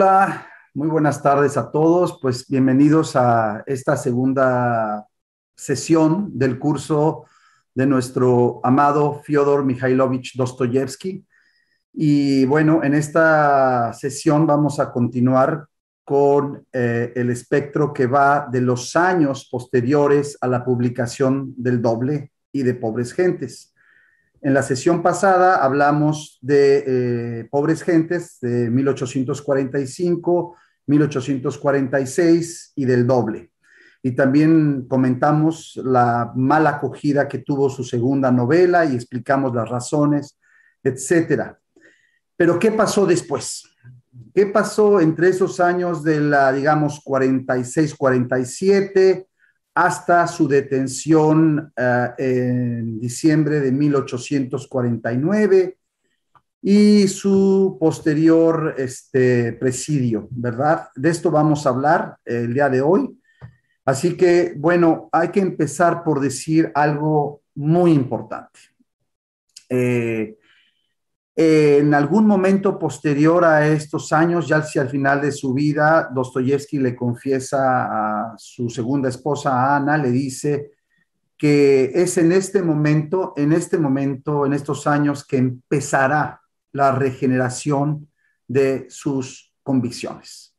Hola, muy buenas tardes a todos. Pues bienvenidos a esta segunda sesión del curso de nuestro amado Fyodor Mikhailovich Dostoyevsky. Y bueno, en esta sesión vamos a continuar con eh, el espectro que va de los años posteriores a la publicación del doble y de Pobres Gentes. En la sesión pasada hablamos de eh, pobres gentes de 1845, 1846 y del doble. Y también comentamos la mala acogida que tuvo su segunda novela y explicamos las razones, etcétera. Pero ¿qué pasó después? ¿Qué pasó entre esos años de la, digamos, 46, 47? hasta su detención eh, en diciembre de 1849 y su posterior este, presidio, ¿verdad? De esto vamos a hablar eh, el día de hoy. Así que, bueno, hay que empezar por decir algo muy importante. Eh, eh, en algún momento posterior a estos años, ya hacia al final de su vida, Dostoyevsky le confiesa a su segunda esposa, Ana, le dice que es en este momento, en este momento, en estos años, que empezará la regeneración de sus convicciones.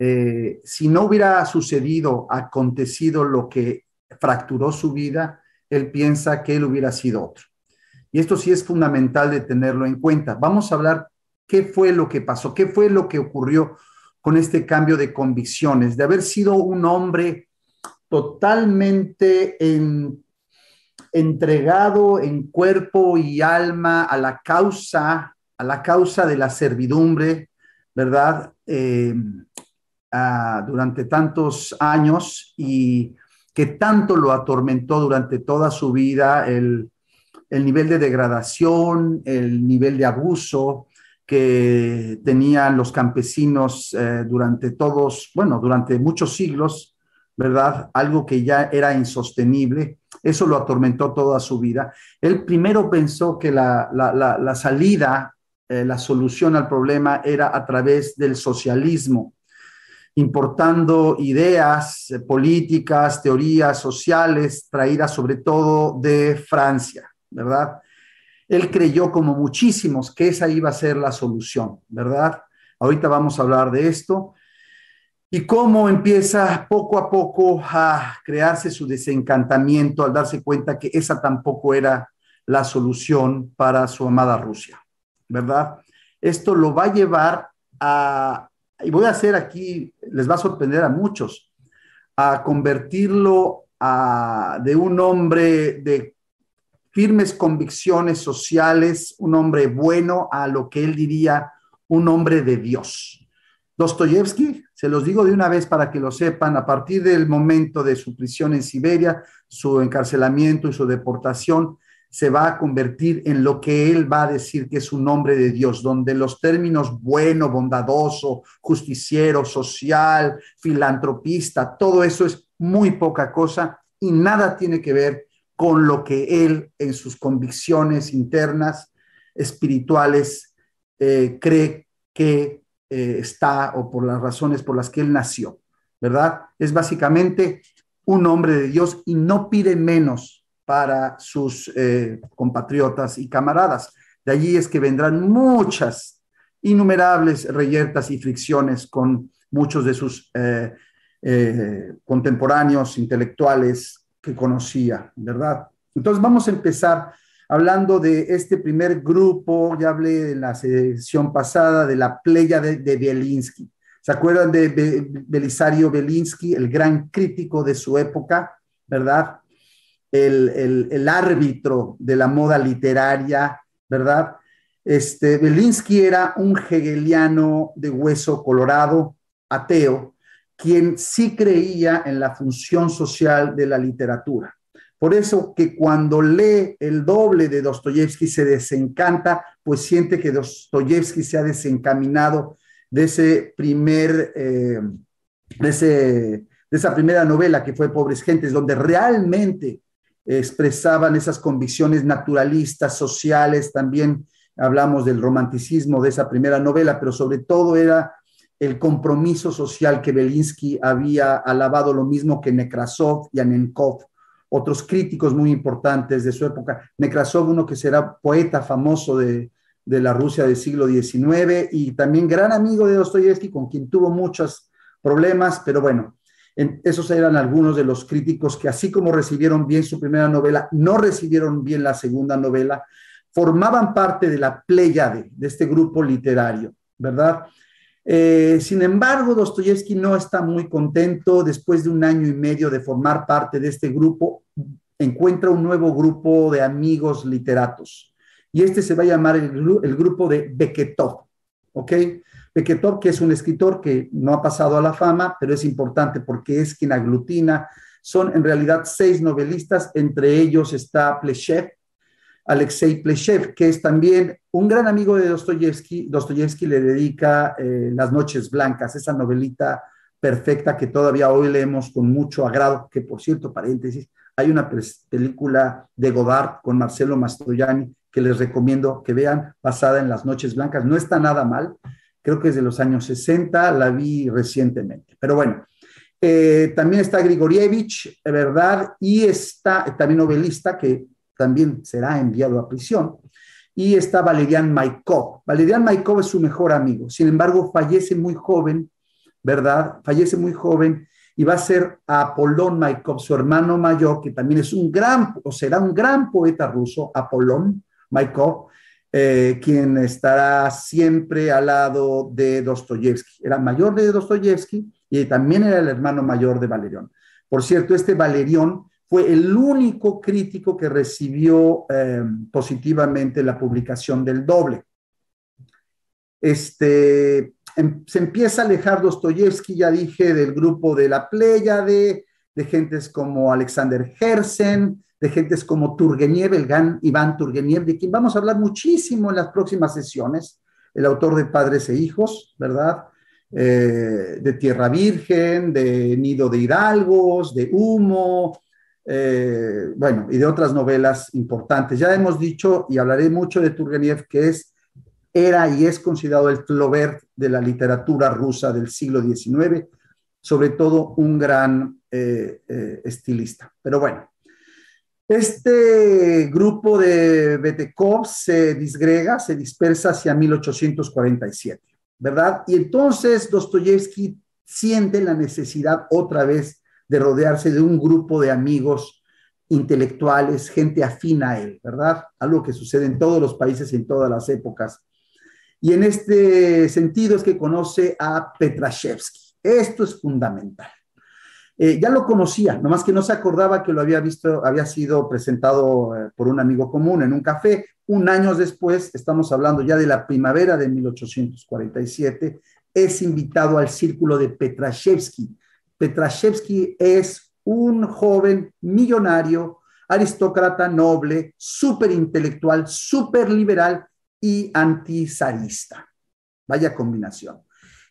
Eh, si no hubiera sucedido, acontecido lo que fracturó su vida, él piensa que él hubiera sido otro. Y esto sí es fundamental de tenerlo en cuenta. Vamos a hablar qué fue lo que pasó, qué fue lo que ocurrió con este cambio de convicciones, de haber sido un hombre totalmente entregado en cuerpo y alma a la causa, a la causa de la servidumbre, ¿verdad? Eh, durante tantos años y que tanto lo atormentó durante toda su vida el el nivel de degradación, el nivel de abuso que tenían los campesinos eh, durante todos, bueno, durante muchos siglos, ¿verdad? Algo que ya era insostenible. Eso lo atormentó toda su vida. Él primero pensó que la, salida, eh, la solución al problema era a través del socialismo, importando ideas eh, políticas, teorías sociales, traídas sobre todo de Francia. ¿verdad? Él creyó como muchísimos que esa iba a ser la solución, ¿verdad? Ahorita vamos a hablar de esto y cómo empieza poco a poco a crearse su desencantamiento al darse cuenta que esa tampoco era la solución para su amada Rusia, ¿verdad? Esto lo va a llevar a, y voy a hacer aquí, les va a sorprender a muchos, a convertirlo a, de un hombre de firmes convicciones sociales, un hombre bueno a lo que él diría un hombre de Dios. Dostoyevsky, se los digo de una vez para que lo sepan, a partir del momento de su prisión en Siberia, su encarcelamiento y su deportación, se va a convertir en lo que él va a decir que es un hombre de Dios, donde los términos bueno, bondadoso, justiciero, social, filantropista, todo eso es muy poca cosa y nada tiene que ver con lo que él en sus convicciones internas espirituales eh, cree que eh, está o por las razones por las que él nació, ¿verdad? Es básicamente un hombre de Dios y no pide menos para sus eh, compatriotas y camaradas. De allí es que vendrán muchas, innumerables reyertas y fricciones con muchos de sus contemporáneos, intelectuales, que conocía, ¿verdad? Entonces vamos a empezar hablando de este primer grupo, ya hablé en la sesión pasada de la playa de, Belinsky. ¿Se acuerdan de Belisario Belinsky, el gran crítico de su época, verdad? El, árbitro de la moda literaria, ¿verdad? Este, Belinsky era un hegeliano de hueso colorado, ateo, quien sí creía en la función social de la literatura. Por eso que cuando lee el doble de Dostoyevsky se desencanta, pues siente que Dostoyevsky se ha desencaminado de ese primer, eh, de esa primera novela que fue Pobres Gentes, donde realmente expresaban esas convicciones naturalistas, sociales, también hablamos del romanticismo de esa primera novela, pero sobre todo era el compromiso social que Belinsky había alabado, lo mismo que Nekrasov y Anenkov, otros críticos muy importantes de su época. Nekrasov, uno que será poeta famoso de, la Rusia del siglo XIX y también gran amigo de Dostoyevsky, con quien tuvo muchos problemas, pero bueno, esos eran algunos de los críticos que, así como recibieron bien su primera novela, no recibieron bien la segunda novela, formaban parte de la pléyade de este grupo literario, ¿verdad? Eh, sin embargo, Dostoyevsky no está muy contento. Después de un año y medio de formar parte de este grupo, encuentra un nuevo grupo de amigos literatos. Y este se va a llamar el, grupo de Beketov. ¿Ok? Beketov, que es un escritor que no ha pasado a la fama, pero es importante porque es quien aglutina. Son en realidad seis novelistas, entre ellos está Pleshev, Alexei Pleshev, que es también un gran amigo de Dostoyevsky. Dostoyevsky le dedica eh, Las Noches Blancas, esa novelita perfecta que todavía hoy leemos con mucho agrado, que por cierto, paréntesis, hay una película de Godard con Marcelo Mastroianni que les recomiendo que vean, basada en Las Noches Blancas. No está nada mal, creo que es de los años 60, la vi recientemente. Pero bueno, eh, también está Grigorievich, eh, ¿verdad? Y está también novelista que también será enviado a prisión. Y está Valerian Maikov. Valerian Maikov es su mejor amigo. Sin embargo, fallece muy joven, ¿verdad? Fallece muy joven y va a ser Apolón Maikov, su hermano mayor, que también es un gran, o será un gran poeta ruso, Apolón Maikov, eh, quien estará siempre al lado de Dostoyevsky. Era mayor de Dostoyevsky y también era el hermano mayor de Valerian, Por cierto, este Valerian, fue el único crítico que recibió em, positivamente la publicación del doble. Este, em, se empieza a alejar Dostoyevsky, ya dije, del grupo de la Pléyade, de gentes como Alexander Gersen, de gentes como Turgeniev, el Iván Turgeniev, de quien vamos a hablar muchísimo en las próximas sesiones, el autor de Padres e Hijos, ¿verdad? Eh, de Tierra Virgen, de Nido de Hidalgos, de Humo, eh, bueno, y de otras novelas importantes. Ya hemos dicho y hablaré mucho de Turgenev, que es, era y es considerado el clover de la literatura rusa del siglo XIX, sobre todo un gran eh, eh, estilista. Pero bueno, este grupo de Betekov se disgrega, se dispersa hacia 1847, ¿verdad? Y entonces Dostoyevsky siente la necesidad otra vez de rodearse de un grupo de amigos intelectuales, gente afina a él, ¿verdad? Algo que sucede en todos los países y en todas las épocas. Y en este sentido es que conoce a Petrashevsky. Esto es fundamental. Eh, ya lo conocía, nomás que no se acordaba que lo había visto, había sido presentado eh, por un amigo común en un café. Un año después, estamos hablando ya de la primavera de 1847, es invitado al círculo de Petrashevsky, Petrashevsky es un joven millonario, aristócrata noble, superintelectual, liberal y antizarista. Vaya combinación.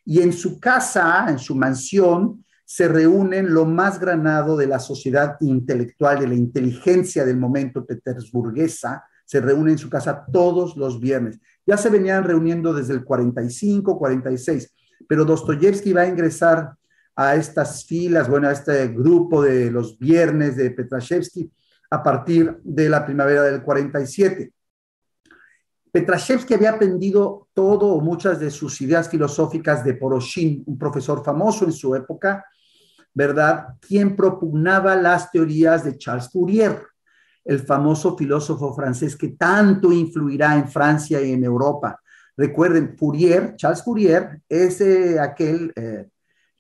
Y en su casa, en su mansión, se reúnen lo más granado de la sociedad intelectual, de la inteligencia del momento petersburguesa, se reúnen en su casa todos los viernes. Ya se venían reuniendo desde el 45, 46, pero Dostoyevsky va a ingresar a estas filas, bueno, a este grupo de los viernes de Petrashevsky a partir de la primavera del 47. Petrashevsky había aprendido todo o muchas de sus ideas filosóficas de Poroshin, un profesor famoso en su época, ¿verdad? Quien propugnaba las teorías de Charles Fourier, el famoso filósofo francés que tanto influirá en Francia y en Europa. Recuerden, Fourier, Charles Fourier, es eh, aquel eh,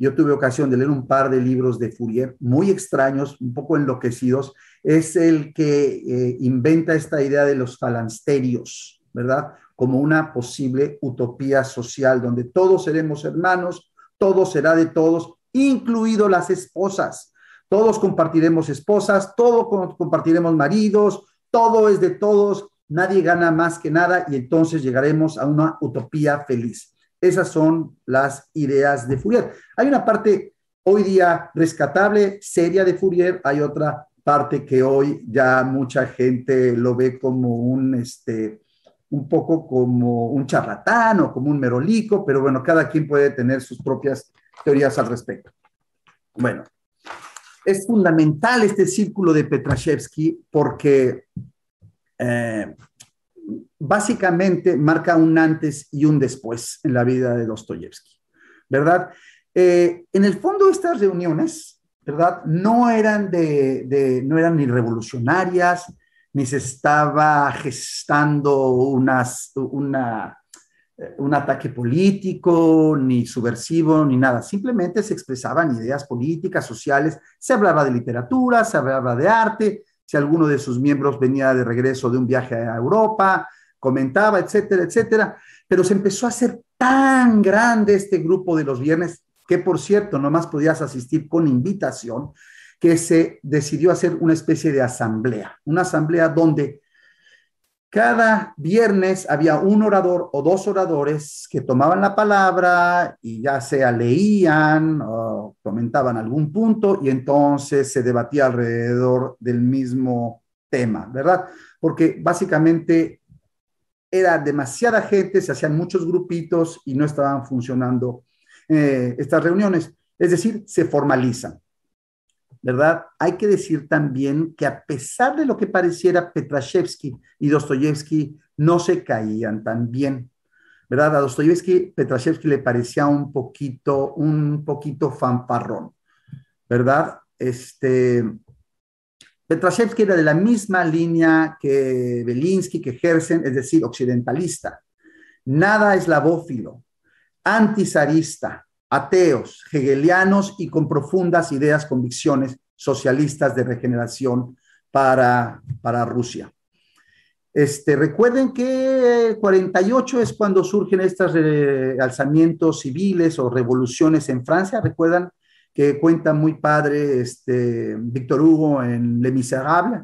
yo tuve ocasión de leer un par de libros de Fourier, muy extraños, un poco enloquecidos, es el que eh, inventa esta idea de los falansterios, ¿verdad? Como una posible utopía social donde todos seremos hermanos, todo será de todos, incluido las esposas. Todos compartiremos esposas, todos compartiremos maridos, todo es de todos, nadie gana más que nada y entonces llegaremos a una utopía feliz. Esas son las ideas de Fourier. Hay una parte hoy día rescatable, seria de Fourier, hay otra parte que hoy ya mucha gente lo ve como un, este, un poco como un charlatán o como un merolico, pero bueno, cada quien puede tener sus propias teorías al respecto. Bueno, es fundamental este círculo de Petrashevsky porque eh, básicamente marca un antes y un después en la vida de Dostoyevsky, ¿verdad? Eh, en el fondo estas reuniones, ¿verdad? No eran, no eran ni revolucionarias, ni se estaba gestando una, eh, un ataque político, ni subversivo, ni nada. Simplemente se expresaban ideas políticas, sociales, se hablaba de literatura, se hablaba de arte, si alguno de sus miembros venía de regreso de un viaje a Europa, comentaba, etcétera, etcétera. Pero se empezó a hacer tan grande este grupo de los viernes, que por cierto, nomás podías asistir con invitación, que se decidió hacer una especie de asamblea, una asamblea donde cada viernes había un orador o dos oradores que tomaban la palabra y ya sea leían o comentaban algún punto y entonces se debatía alrededor del mismo tema, ¿verdad? Porque básicamente era demasiada gente, se hacían muchos grupitos y no estaban funcionando eh, estas reuniones. Es decir, se formalizan. ¿verdad? Hay que decir también que a pesar de lo que pareciera, Petrashevsky y Dostoyevsky no se caían tan bien, ¿verdad? A Dostoyevsky, Petrashevsky le parecía un poquito, un poquito fanfarrón, ¿verdad? Este, Petrashevsky era de la misma línea que Belinsky, que Herzen, es decir, occidentalista, nada eslavófilo, antizarista, ateos, hegelianos y con profundas ideas, convicciones socialistas de regeneración para, para Rusia. Este, recuerden que 48 es cuando surgen estos eh, alzamientos civiles o revoluciones en Francia. Recuerdan que cuenta muy padre este, Víctor Hugo en Le Miserable.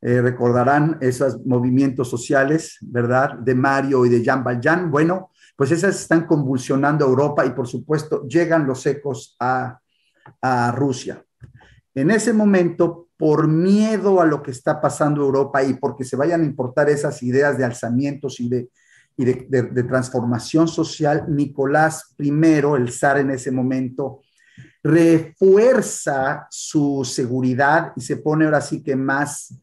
Eh, recordarán esos movimientos sociales, ¿verdad? De Mario y de Jean Valjean. Bueno, pues esas están convulsionando a Europa y por supuesto llegan los ecos a, Rusia. En ese momento, por miedo a lo que está pasando Europa y porque se vayan a importar esas ideas de alzamientos y de, de transformación social, Nicolás I, el zar en ese momento, refuerza su seguridad y se pone ahora sí que más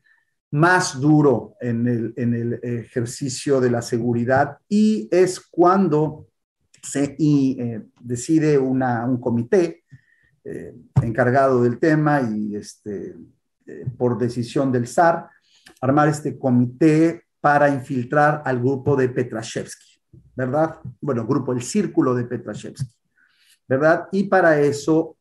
más duro en el, ejercicio de la seguridad y es cuando se eh, decide un comité eh, encargado del tema y este, eh, por decisión del SAR, armar este comité para infiltrar al grupo de Petrashevsky, ¿verdad? Bueno, grupo, el círculo de Petrashevsky, ¿verdad? Y para eso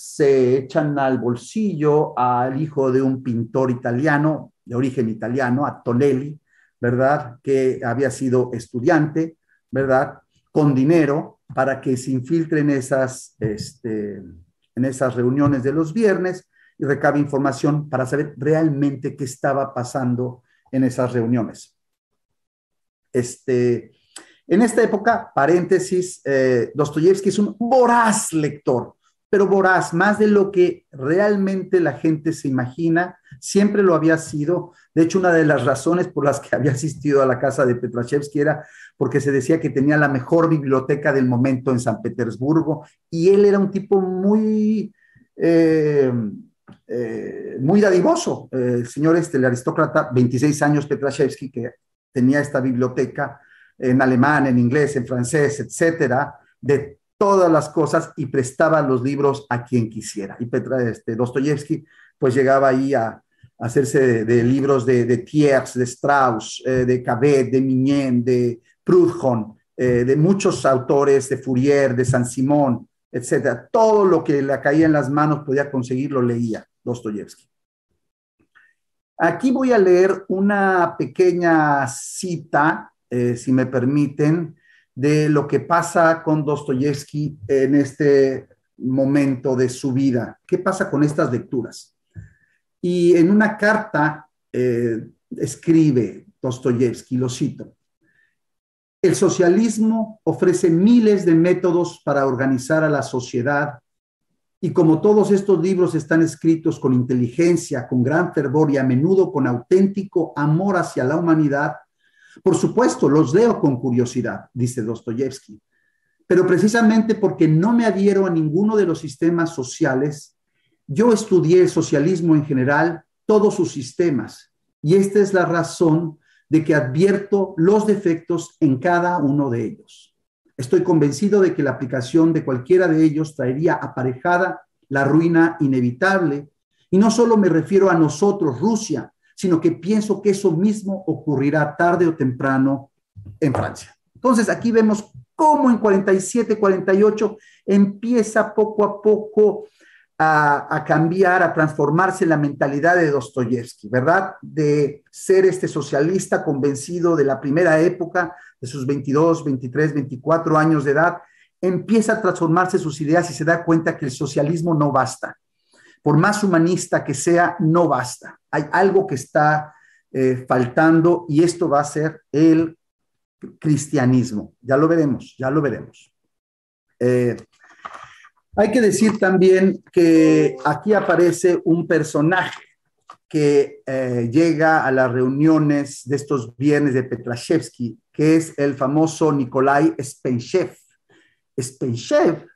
se echan al bolsillo al hijo de un pintor italiano, de origen italiano, a Tonelli, ¿verdad? Que había sido estudiante, ¿verdad? Con dinero para que se infiltren esas, este, en esas reuniones de los viernes y recabe información para saber realmente qué estaba pasando en esas reuniones. Este, en esta época, paréntesis, eh, Dostoyevsky es un voraz lector pero voraz, más de lo que realmente la gente se imagina. Siempre lo había sido. De hecho, una de las razones por las que había asistido a la casa de Petrashevsky era porque se decía que tenía la mejor biblioteca del momento en San Petersburgo y él era un tipo muy... Eh, eh, muy dadivoso, señores, eh, el este, aristócrata, 26 años Petrashevsky, que tenía esta biblioteca en alemán, en inglés, en francés, etcétera, de todas las cosas y prestaba los libros a quien quisiera. Y Petra, este, Dostoyevsky pues llegaba ahí a, hacerse de, libros de, de Thiers, de Strauss, eh, de Cabet, de Miñen de Prudhon, eh, de muchos autores, de Fourier, de San Simón, etc. Todo lo que le caía en las manos podía conseguir lo leía Dostoyevsky. Aquí voy a leer una pequeña cita, eh, si me permiten, de lo que pasa con Dostoyevsky en este momento de su vida. ¿Qué pasa con estas lecturas? Y en una carta eh, escribe Dostoyevsky, lo cito, el socialismo ofrece miles de métodos para organizar a la sociedad y como todos estos libros están escritos con inteligencia, con gran fervor y a menudo con auténtico amor hacia la humanidad, por supuesto, los leo con curiosidad, dice Dostoyevsky, pero precisamente porque no me adhiero a ninguno de los sistemas sociales, yo estudié el socialismo en general, todos sus sistemas, y esta es la razón de que advierto los defectos en cada uno de ellos. Estoy convencido de que la aplicación de cualquiera de ellos traería aparejada la ruina inevitable, y no solo me refiero a nosotros, Rusia, sino que pienso que eso mismo ocurrirá tarde o temprano en Francia. Entonces, aquí vemos cómo en 47, 48 empieza poco a poco a, cambiar, a transformarse la mentalidad de Dostoyevsky, ¿verdad? De ser este socialista convencido de la primera época, de sus 22, 23, 24 años de edad, empieza a transformarse sus ideas y se da cuenta que el socialismo no basta, por más humanista que sea, no basta. Hay algo que está eh, faltando y esto va a ser el cristianismo. Ya lo veremos, ya lo veremos. Eh, hay que decir también que aquí aparece un personaje que eh, llega a las reuniones de estos viernes de Petrashevsky, que es el famoso Nikolai Spenchev. Spenchev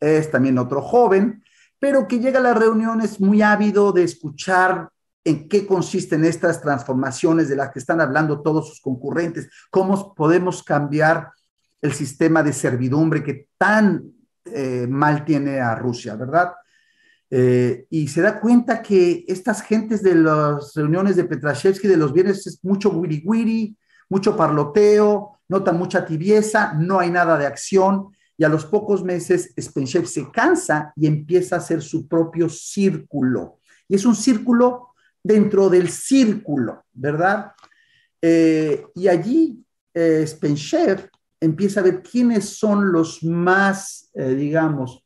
es también otro joven pero que llega a las reuniones muy ávido de escuchar en qué consisten estas transformaciones de las que están hablando todos sus concurrentes, cómo podemos cambiar el sistema de servidumbre que tan eh, mal tiene a Rusia, ¿verdad? Eh, y se da cuenta que estas gentes de las reuniones de Petrashevsky de los bienes es mucho wiri-wiri, mucho parloteo, nota mucha tibieza, no hay nada de acción y a los pocos meses Spencer se cansa y empieza a hacer su propio círculo. Y es un círculo dentro del círculo, ¿verdad? Eh, y allí eh, Spencer empieza a ver quiénes son los más, eh, digamos,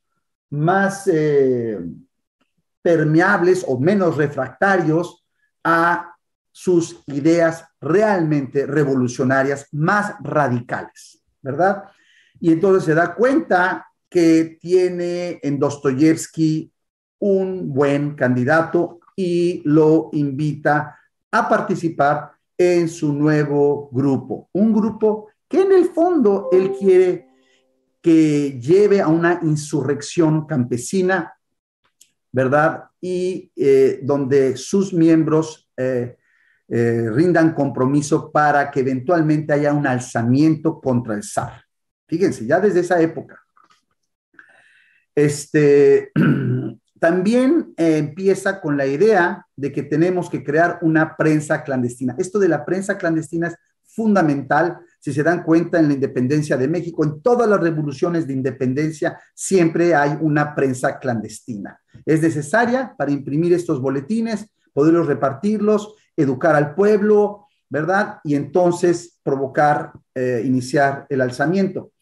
más eh, permeables o menos refractarios a sus ideas realmente revolucionarias, más radicales, ¿verdad? Y entonces se da cuenta que tiene en Dostoyevsky un buen candidato y lo invita a participar en su nuevo grupo. Un grupo que en el fondo él quiere que lleve a una insurrección campesina, ¿verdad? Y eh, donde sus miembros eh, eh, rindan compromiso para que eventualmente haya un alzamiento contra el zar. Fíjense, ya desde esa época. Este, también eh, empieza con la idea de que tenemos que crear una prensa clandestina. Esto de la prensa clandestina es fundamental, si se dan cuenta, en la independencia de México. En todas las revoluciones de independencia siempre hay una prensa clandestina. Es necesaria para imprimir estos boletines, poderlos repartirlos, educar al pueblo, ¿verdad? Y entonces provocar, eh, iniciar el alzamiento.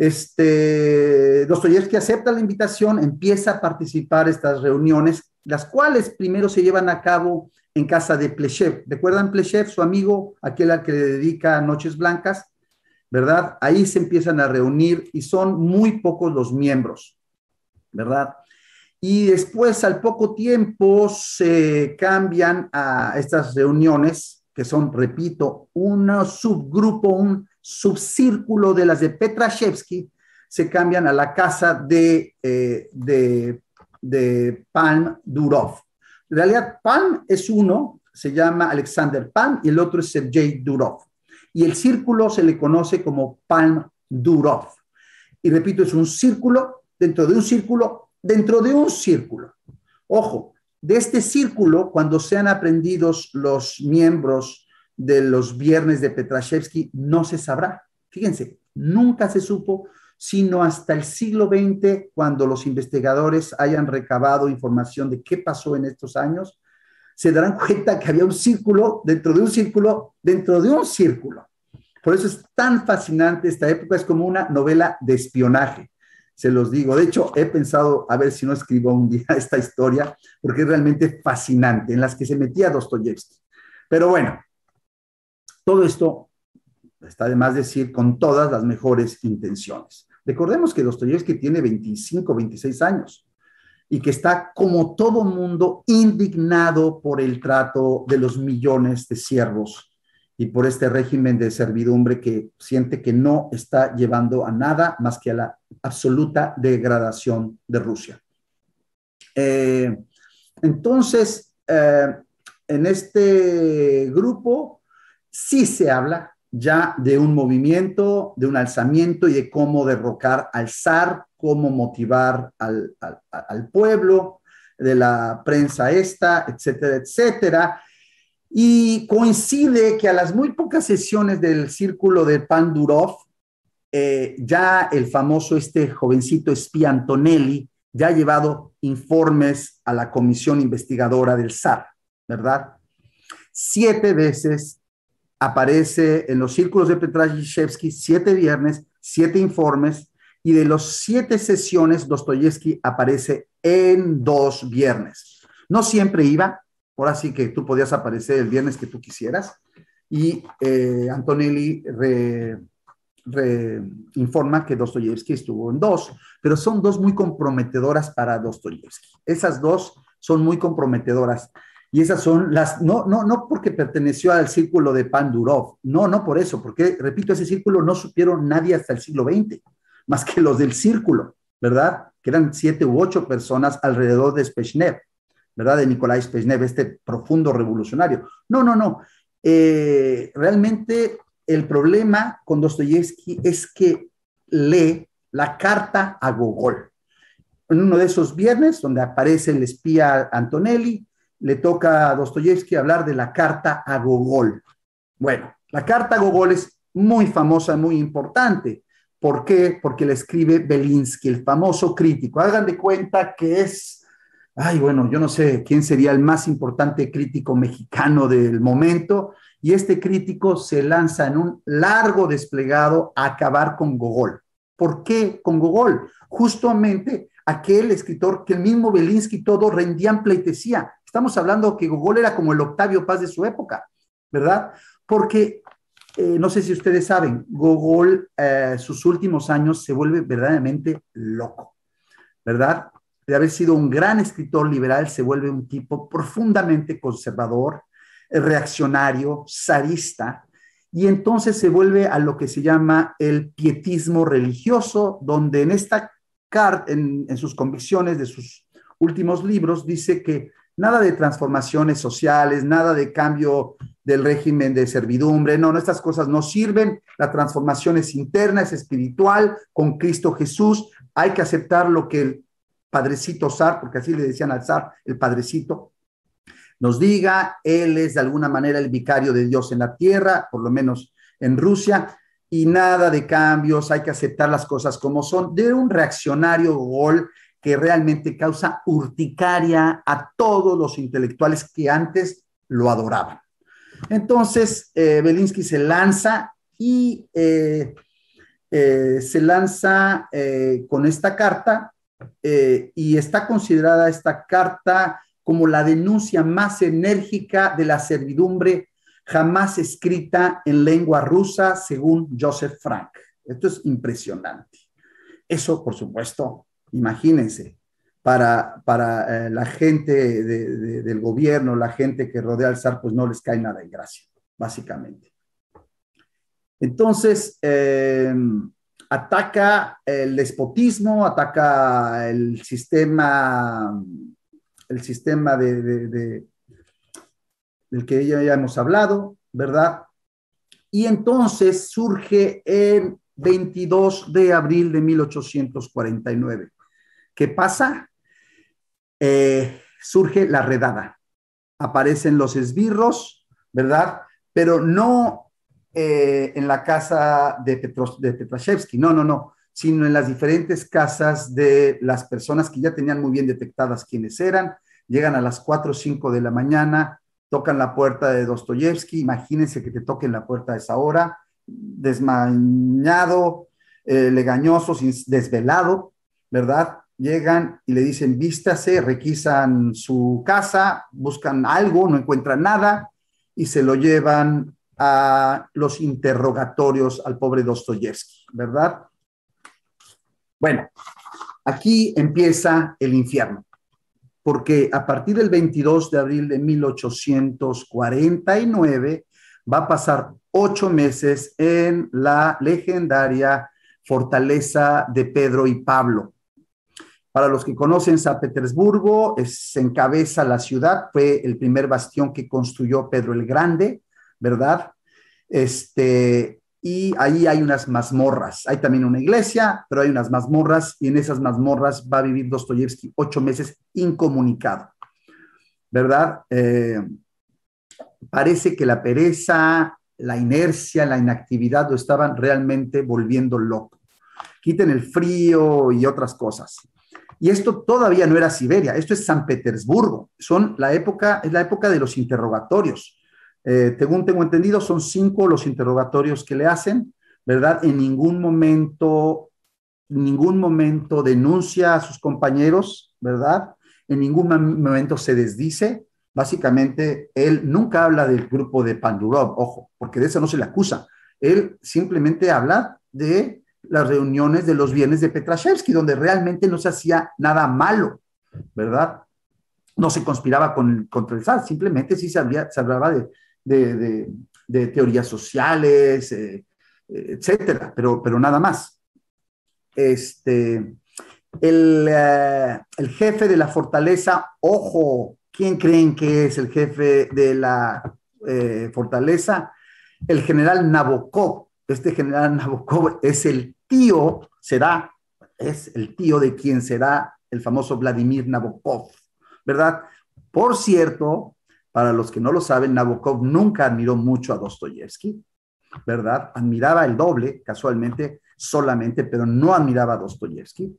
Este, Dostoyevsky acepta la invitación, empieza a participar estas reuniones, las cuales primero se llevan a cabo en casa de Pleshev, ¿Recuerdan Pleshev, su amigo, aquel al que le dedica Noches Blancas? ¿Verdad? Ahí se empiezan a reunir y son muy pocos los miembros, ¿verdad? Y después, al poco tiempo, se cambian a estas reuniones, que son, repito, un subgrupo, un subcírculo de las de Petrashevsky se cambian a la casa de, eh, de, de Palm Durov. En realidad, Pan es uno, se llama Alexander Pan y el otro es Sergei Durov. Y el círculo se le conoce como Palm Durov. Y repito, es un círculo dentro de un círculo dentro de un círculo. Ojo, de este círculo, cuando sean aprendidos los miembros de los viernes de Petrashevsky no se sabrá. Fíjense, nunca se supo, sino hasta el siglo XX, cuando los investigadores hayan recabado información de qué pasó en estos años, se darán cuenta que había un círculo dentro de un círculo dentro de un círculo. Por eso es tan fascinante esta época, es como una novela de espionaje, se los digo. De hecho, he pensado a ver si no escribo un día esta historia, porque es realmente fascinante, en las que se metía Dostoyevsky. Pero bueno, todo esto está de más decir con todas las mejores intenciones. Recordemos que Dostoyevsky tiene 25, 26 años y que está como todo mundo indignado por el trato de los millones de siervos y por este régimen de servidumbre que siente que no está llevando a nada más que a la absoluta degradación de Rusia. Eh, entonces, eh, en este grupo sí se habla ya de un movimiento, de un alzamiento y de cómo derrocar, alzar, cómo motivar al, pueblo, de la prensa esta, etcétera, etcétera. Y coincide que a las muy pocas sesiones del círculo de Pandurov, eh, ya el famoso este jovencito espía Antonelli ya ha llevado informes a la comisión investigadora del zar, ¿verdad? Siete veces aparece en los círculos de Petrashevsky siete viernes, siete informes, y de los siete sesiones, Dostoyevsky aparece en dos viernes. No siempre iba, ahora sí que tú podías aparecer el viernes que tú quisieras, y eh, Antonelli informa que Dostoyevsky estuvo en dos, pero son dos muy comprometedoras para Dostoyevsky. Esas dos son muy comprometedoras. Y esas son las, no, no, no porque perteneció al círculo de Pandurov, no, no por eso, porque, repito, ese círculo no supieron nadie hasta el siglo XX, más que los del círculo, ¿verdad? Que eran siete u ocho personas alrededor de Spechnev, ¿verdad? De Nikolai Spechnev, este profundo revolucionario. No, no, no. Eh, realmente el problema con Dostoyevsky es que lee la carta a Gogol. En uno de esos viernes, donde aparece el espía Antonelli, le toca a Dostoyevsky hablar de la carta a Gogol. Bueno, la carta a Gogol es muy famosa, muy importante. ¿Por qué? Porque la escribe Belinsky, el famoso crítico. Hagan de cuenta que es, ay, bueno, yo no sé quién sería el más importante crítico mexicano del momento. Y este crítico se lanza en un largo desplegado a acabar con Gogol. ¿Por qué con Gogol? Justamente aquel escritor que el mismo Belinsky todo rendían pleitesía Estamos hablando que Gogol era como el Octavio Paz de su época, ¿verdad? Porque, eh, no sé si ustedes saben, Gogol eh, sus últimos años se vuelve verdaderamente loco, ¿verdad? De haber sido un gran escritor liberal, se vuelve un tipo profundamente conservador, eh, reaccionario, zarista, y entonces se vuelve a lo que se llama el pietismo religioso, donde en esta carta, en, sus convicciones de sus últimos libros, dice que Nada de transformaciones sociales, nada de cambio del régimen de servidumbre. No, no, estas cosas no sirven. La transformación es interna, es espiritual, con Cristo Jesús. Hay que aceptar lo que el padrecito zar, porque así le decían al zar, el padrecito, nos diga. Él es de alguna manera el vicario de Dios en la tierra, por lo menos en Rusia. Y nada de cambios, hay que aceptar las cosas como son. De un reaccionario gol que realmente causa urticaria a todos los intelectuales que antes lo adoraban. Entonces, eh, Belinsky se lanza y eh, eh, se lanza con esta carta y está considerada esta carta como la denuncia más enérgica de la servidumbre jamás escrita en lengua rusa, según Joseph Frank. Esto es impresionante. Eso, por supuesto, Imagínense, para, para eh, la gente del gobierno, la gente que rodea al zar, pues no les cae nada en gracia, básicamente. Entonces, em, ataca el despotismo, ataca el sistema, el sistema de, del que ya, ya hemos hablado, ¿verdad? Y entonces surge el 22 de abril de 1849 ¿Qué pasa? Eh, surge la redada. Aparecen los esbirros, ¿verdad? Pero no eh, en la casa de, de Petrashevsky, no, no, no, sino en las diferentes casas de las personas que ya tenían muy bien detectadas quiénes eran. Llegan a las 4 o 5 de la mañana, tocan la puerta de Dostoyevsky, imagínense que te toquen la puerta a esa hora, desmañado, eh, legañoso, desvelado, ¿verdad? llegan y le dicen vístase, requisan su casa, buscan algo, no encuentran nada y se lo llevan a los interrogatorios al pobre Dostoyevsky, ¿verdad? Bueno, aquí empieza el infierno, porque a partir del 22 de abril de 1849 va a pasar ocho meses en la legendaria fortaleza de Pedro y Pablo para los que conocen San Petersburgo, se encabeza la ciudad, fue el primer bastión que construyó Pedro el Grande, ¿verdad? Este, y ahí hay unas mazmorras. Hay también una iglesia, pero hay unas mazmorras y en esas mazmorras va a vivir Dostoyevsky ocho meses incomunicado, ¿verdad? Eh, parece que la pereza, la inercia, la inactividad lo estaban realmente volviendo loco. Quiten el frío y otras cosas. Y esto todavía no era Siberia, esto es San Petersburgo. Son la época, es la época de los interrogatorios. Eh, según tengo entendido, son cinco los interrogatorios que le hacen, ¿verdad? En ningún momento, ningún momento denuncia a sus compañeros, ¿verdad? En ningún momento se desdice. Básicamente, él nunca habla del grupo de Pandurov, ojo, porque de eso no se le acusa. Él simplemente habla de las reuniones de los bienes de Petrashevsky, donde realmente no se hacía nada malo, ¿verdad? No se conspiraba con, contra el zar simplemente sí se, hablaba de, teorías sociales, eh, eh, etcétera, pero, pero nada más. Este, eh, el, jefe de la fortaleza, ojo, ¿quién creen que es el jefe de la fortaleza? El general Nabokov, este general Nabokov es el tío, será, es el tío de quien será el famoso Vladimir Nabokov, ¿verdad? Por cierto, para los que no lo saben, Nabokov nunca admiró mucho a Dostoyevsky, ¿verdad? Admiraba el doble, casualmente, solamente, pero no admiraba a Dostoyevsky.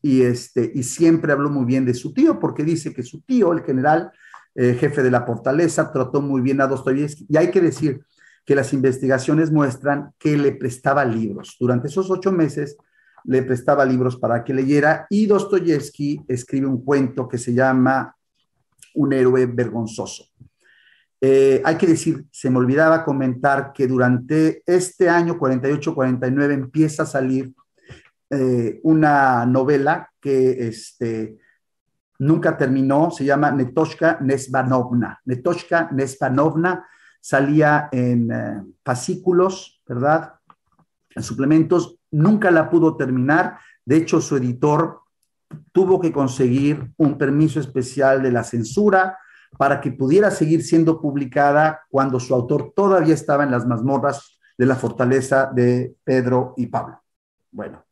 Y, este, y siempre habló muy bien de su tío, porque dice que su tío, el general eh, jefe de la fortaleza, trató muy bien a Dostoyevsky. Y hay que decir, que las investigaciones muestran que le prestaba libros. Durante esos ocho meses le prestaba libros para que leyera y Dostoyevsky escribe un cuento que se llama Un héroe vergonzoso. Eh, hay que decir, se me olvidaba comentar que durante este año 48-49 empieza a salir eh, una novela que este, nunca terminó, se llama Netoshka Nesvanovna. Netoshka Nesvanovna salía en eh, fascículos, ¿verdad? En suplementos, nunca la pudo terminar. De hecho, su editor tuvo que conseguir un permiso especial de la censura para que pudiera seguir siendo publicada cuando su autor todavía estaba en las mazmorras de la fortaleza de Pedro y Pablo. Bueno,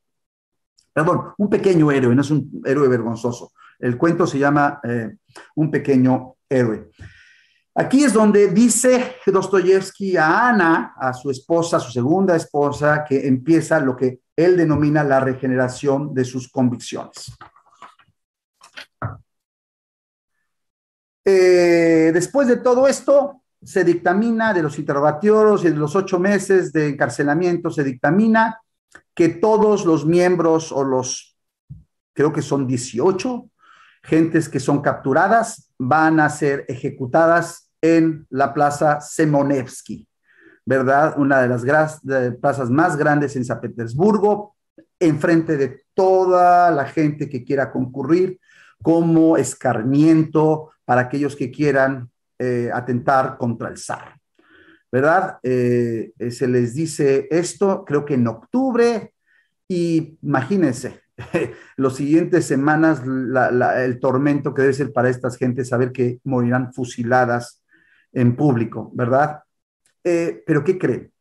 perdón, un pequeño héroe, no es un héroe vergonzoso. El cuento se llama eh, Un pequeño héroe. Aquí es donde dice Dostoyevsky a Ana, a su esposa, a su segunda esposa, que empieza lo que él denomina la regeneración de sus convicciones. Eh, después de todo esto, se dictamina de los interrogatorios y de los ocho meses de encarcelamiento, se dictamina que todos los miembros o los, creo que son 18, gentes que son capturadas, van a ser ejecutadas en la Plaza Semonevsky, ¿verdad? Una de las plazas más grandes en San Petersburgo, enfrente de toda la gente que quiera concurrir como escarmiento para aquellos que quieran eh, atentar contra el zar. ¿Verdad? Eh, eh, se les dice esto, creo que en octubre, y imagínense, las siguientes semanas el tormento que debe ser para estas gentes saber que morirán fusiladas en público, ¿verdad? Eh, pero ¿qué creen?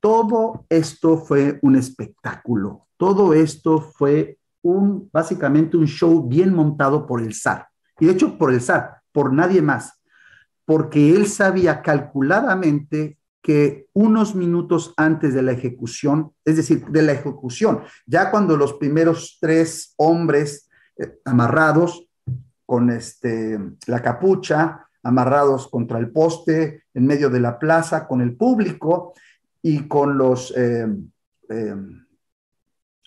Todo esto fue un espectáculo, todo esto fue un, básicamente un show bien montado por el zar, y de hecho por el zar, por nadie más, porque él sabía calculadamente que unos minutos antes de la ejecución, es decir, de la ejecución, ya cuando los primeros tres hombres eh, amarrados con este, la capucha, amarrados contra el poste, en medio de la plaza, con el público y con los, eh, eh,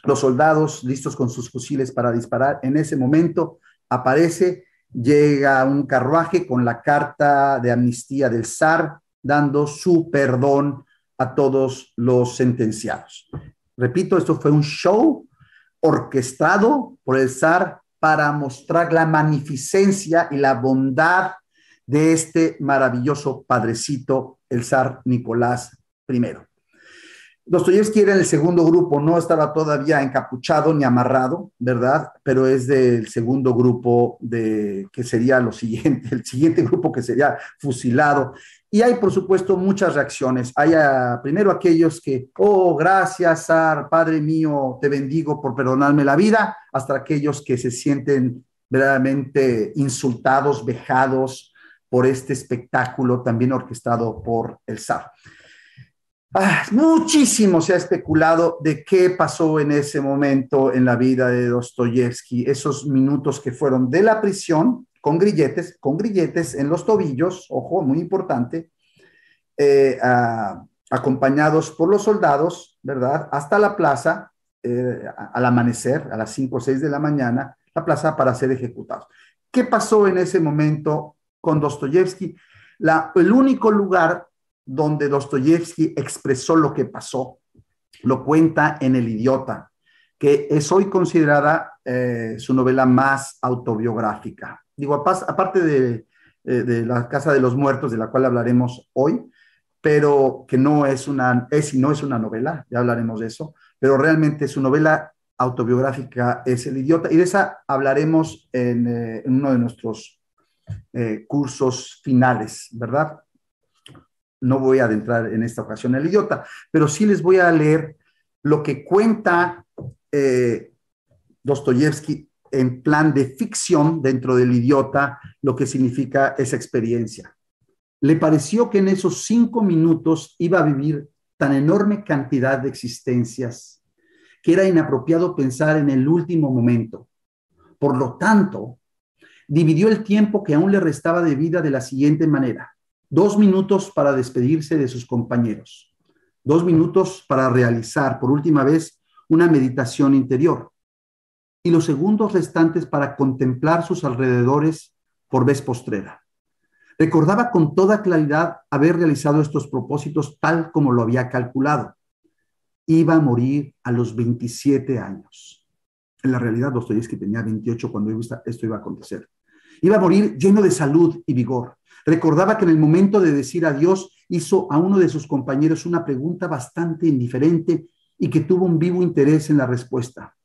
los soldados listos con sus fusiles para disparar. En ese momento aparece, llega un carruaje con la carta de amnistía del zar, dando su perdón a todos los sentenciados. Repito, esto fue un show orquestado por el zar para mostrar la magnificencia y la bondad de este maravilloso padrecito, el zar Nicolás I. Dostoyevsky era el segundo grupo, no estaba todavía encapuchado ni amarrado, ¿verdad? Pero es del segundo grupo de que sería lo siguiente, el siguiente grupo que sería fusilado. Y hay, por supuesto, muchas reacciones. Hay ah, primero aquellos que, oh, gracias, Zar, Padre mío, te bendigo por perdonarme la vida, hasta aquellos que se sienten verdaderamente insultados, vejados, por este espectáculo también orquestado por el SAR. Ah, muchísimo se ha especulado de qué pasó en ese momento en la vida de Dostoyevsky, esos minutos que fueron de la prisión con grilletes, con grilletes en los tobillos, ojo, muy importante, eh, acompañados por los soldados, ¿verdad? Hasta la plaza, eh, al amanecer, a las 5 o 6 de la mañana, la plaza para ser ejecutados. ¿Qué pasó en ese momento con Dostoyevsky, el único lugar donde Dostoyevsky expresó lo que pasó, lo cuenta en El Idiota, que es hoy considerada eh, su novela más autobiográfica. Digo, aparte eh, de, La Casa de los Muertos, de la cual hablaremos hoy, pero que no es una, es, no es una novela, ya hablaremos de eso, pero realmente su novela autobiográfica es El Idiota, y de esa hablaremos en eh, uno de nuestros eh, cursos finales, ¿verdad? No voy a adentrar en esta ocasión el idiota, pero sí les voy a leer lo que cuenta eh, Dostoyevsky en plan de ficción dentro del idiota, lo que significa esa experiencia. Le pareció que en esos cinco minutos iba a vivir tan enorme cantidad de existencias que era inapropiado pensar en el último momento. Por lo tanto, dividió el tiempo que aún le restaba de vida de la siguiente manera. Dos minutos para despedirse de sus compañeros. Dos minutos para realizar por última vez una meditación interior. Y los segundos restantes para contemplar sus alrededores por vez postrera. Recordaba con toda claridad haber realizado estos propósitos tal como lo había calculado. Iba a morir a los 27 años. En la realidad, que tenía 28 cuando esto iba a acontecer. Iba a morir lleno de salud y vigor. Recordaba que en el momento de decir adiós hizo a uno de sus compañeros una pregunta bastante indiferente y que tuvo un vivo interés en la respuesta.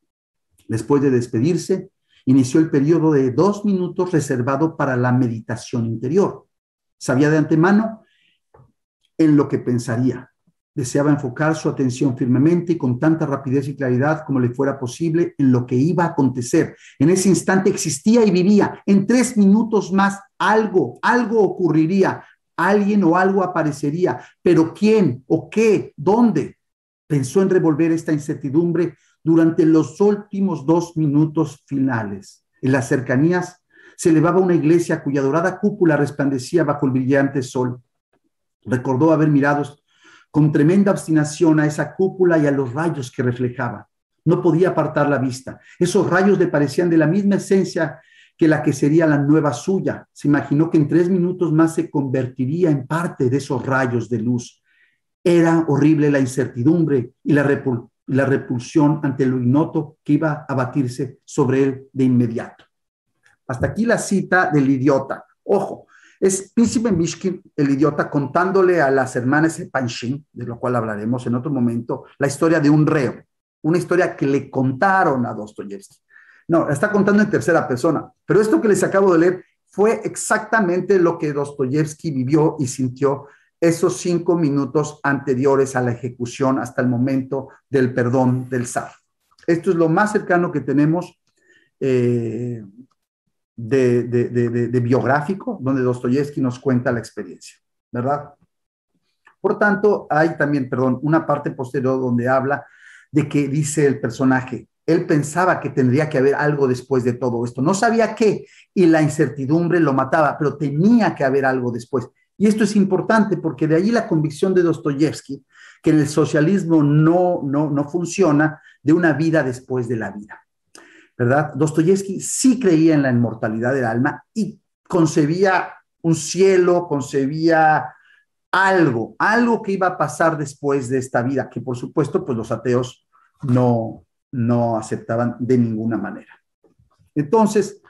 Después de despedirse, inició el periodo de dos minutos reservado para la meditación interior. Sabía de antemano en lo que pensaría. Deseaba enfocar su atención firmemente y con tanta rapidez y claridad como le fuera posible en lo que iba a acontecer. En ese instante existía y vivía. En tres minutos más algo, algo ocurriría. Alguien o algo aparecería. Pero ¿quién o qué? ¿Dónde? Pensó en revolver esta incertidumbre durante los últimos dos minutos finales. En las cercanías se elevaba una iglesia cuya dorada cúpula resplandecía bajo el brillante sol. Recordó haber mirado con tremenda obstinación a esa cúpula y a los rayos que reflejaba. No podía apartar la vista. Esos rayos le parecían de la misma esencia que la que sería la nueva suya. Se imaginó que en tres minutos más se convertiría en parte de esos rayos de luz. Era horrible la incertidumbre y la, repulsión ante lo ignoto que iba a batirse sobre él de inmediato. Hasta aquí la cita del idiota. Ojo, es Príncipe Mishkin, el idiota, contándole a las hermanas Panshin, de lo cual hablaremos en otro momento, la historia de un reo, una historia que le contaron a Dostoyevsky. No, está contando en tercera persona, pero esto que les acabo de leer fue exactamente lo que Dostoyevsky vivió y sintió esos cinco minutos anteriores a la ejecución hasta el momento del perdón del zar. Esto es lo más cercano que tenemos eh, de, biográfico, donde Dostoyevsky nos cuenta la experiencia, ¿verdad? Por tanto, hay también, perdón, una parte posterior donde habla de que dice el personaje, él pensaba que tendría que haber algo después de todo esto, no sabía qué, y la incertidumbre lo mataba, pero tenía que haber algo después. Y esto es importante porque de ahí la convicción de Dostoyevsky que el socialismo no, no funciona de una vida después de la vida. ¿verdad? Dostoyevsky sí creía en la inmortalidad del alma y concebía un cielo, concebía algo, algo que iba a pasar después de esta vida, que por supuesto, pues los ateos no, no aceptaban de ninguna manera. Entonces,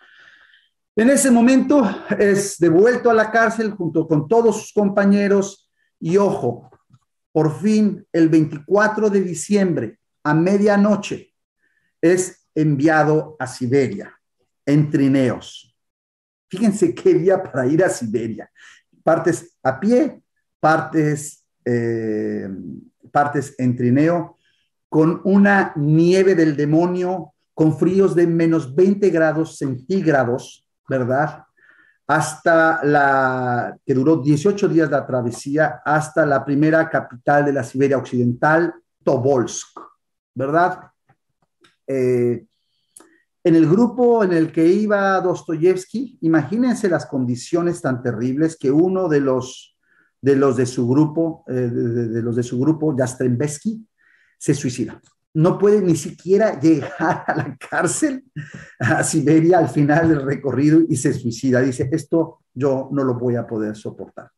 en ese momento es devuelto a la cárcel junto con todos sus compañeros y ojo, por fin el 24 de diciembre a medianoche es enviado a Siberia en trineos. Fíjense qué día para ir a Siberia. Partes a pie, partes, eh, partes en trineo, con una nieve del demonio, con fríos de menos 20 grados centígrados, ¿verdad? Hasta la, que duró 18 días la travesía, hasta la primera capital de la Siberia Occidental, Tobolsk, ¿verdad? Eh, en el grupo en el que iba Dostoyevsky, imagínense las condiciones tan terribles que uno de los de, su grupo, eh, de, los de su grupo, Yastrembesky, se suicida. No puede ni siquiera llegar a la cárcel, a Siberia, al final del recorrido y se suicida. Dice, esto yo no lo voy a poder soportar,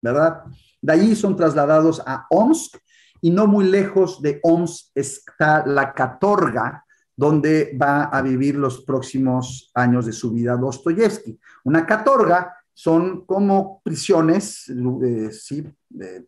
¿verdad? De allí son trasladados a Omsk, y no muy lejos de Oms está la Catorga, donde va a vivir los próximos años de su vida Dostoyevsky. Una Catorga son como prisiones, eh,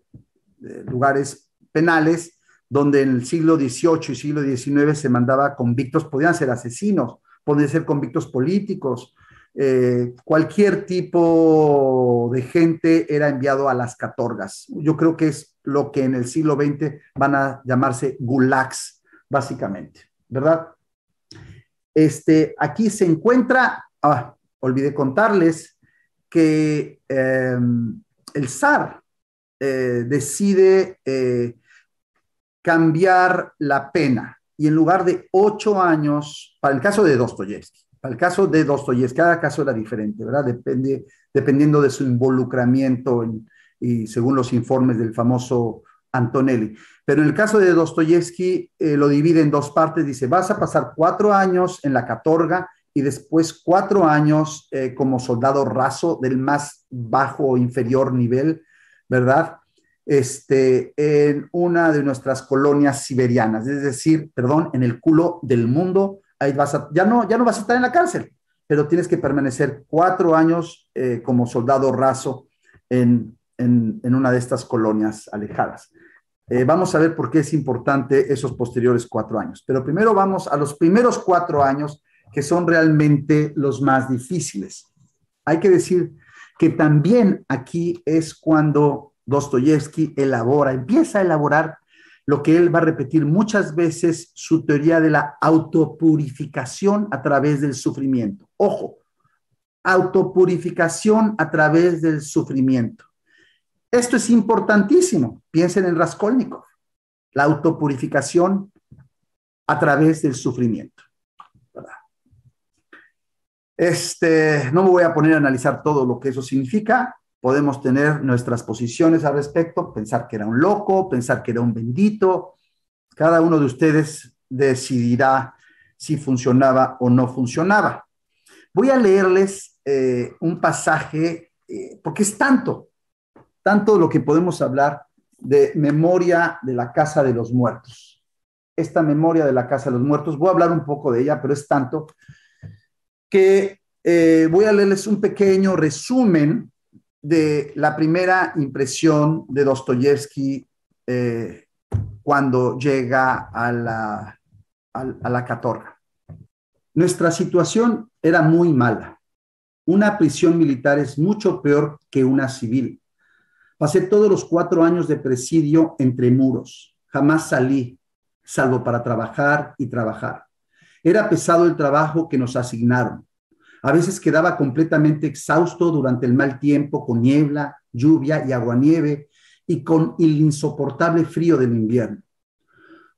lugares penales donde en el siglo XVIII y siglo XIX se mandaba convictos, podían ser asesinos, podían ser convictos políticos, eh, cualquier tipo de gente era enviado a las catorgas. Yo creo que es lo que en el siglo XX van a llamarse gulags, básicamente, ¿verdad? Este, aquí se encuentra, ah, olvidé contarles, que em, el zar eh, decide eh, cambiar la pena y en lugar de ocho años, para el caso de Dostoyevsky, para el caso de Dostoyevsky, cada caso era diferente, ¿verdad? Depende, dependiendo de su involucramiento y según los informes del famoso Antonelli. Pero en el caso de Dostoyevsky eh, lo divide en dos partes, dice, vas a pasar cuatro años en la catorga y después cuatro años eh, como soldado raso del más bajo o inferior nivel, ¿verdad? Este, en una de nuestras colonias siberianas, es decir, perdón, en el culo del mundo, ya, no, ya no vas a estar en la cárcel, pero tienes que permanecer cuatro años eh, como soldado raso en, una de estas colonias alejadas. Eh, vamos a ver por qué es importante esos posteriores cuatro años, pero primero vamos a los primeros cuatro años que son realmente los más difíciles. Hay que decir que también aquí es cuando Dostoyevsky elabora, empieza a elaborar lo que él va a repetir muchas veces, su teoría de la autopurificación a través del sufrimiento. Ojo, autopurificación a través del sufrimiento. Esto es importantísimo. Piensen en Raskolnikov, la autopurificación a través del sufrimiento. Este, no me voy a poner a analizar todo lo que eso significa podemos tener nuestras posiciones al respecto, pensar que era un loco, pensar que era un bendito. Cada uno de ustedes decidirá si funcionaba o no funcionaba. Voy a leerles eh, un pasaje, eh, porque es tanto, tanto lo que podemos hablar de memoria de la casa de los muertos. Esta memoria de la casa de los muertos, voy a hablar un poco de ella, pero es tanto que eh, voy a leerles un pequeño resumen de la primera impresión de Dostoyevsky eh, cuando llega a la, a, Nuestra situación era muy mala. Una prisión militar es mucho peor que una civil. Pasé todos los cuatro años de presidio entre muros. Jamás salí, salvo para trabajar y trabajar. Era pesado el trabajo que nos asignaron. A veces quedaba completamente exhausto durante el mal tiempo con niebla, lluvia y aguanieve y con el insoportable frío del invierno.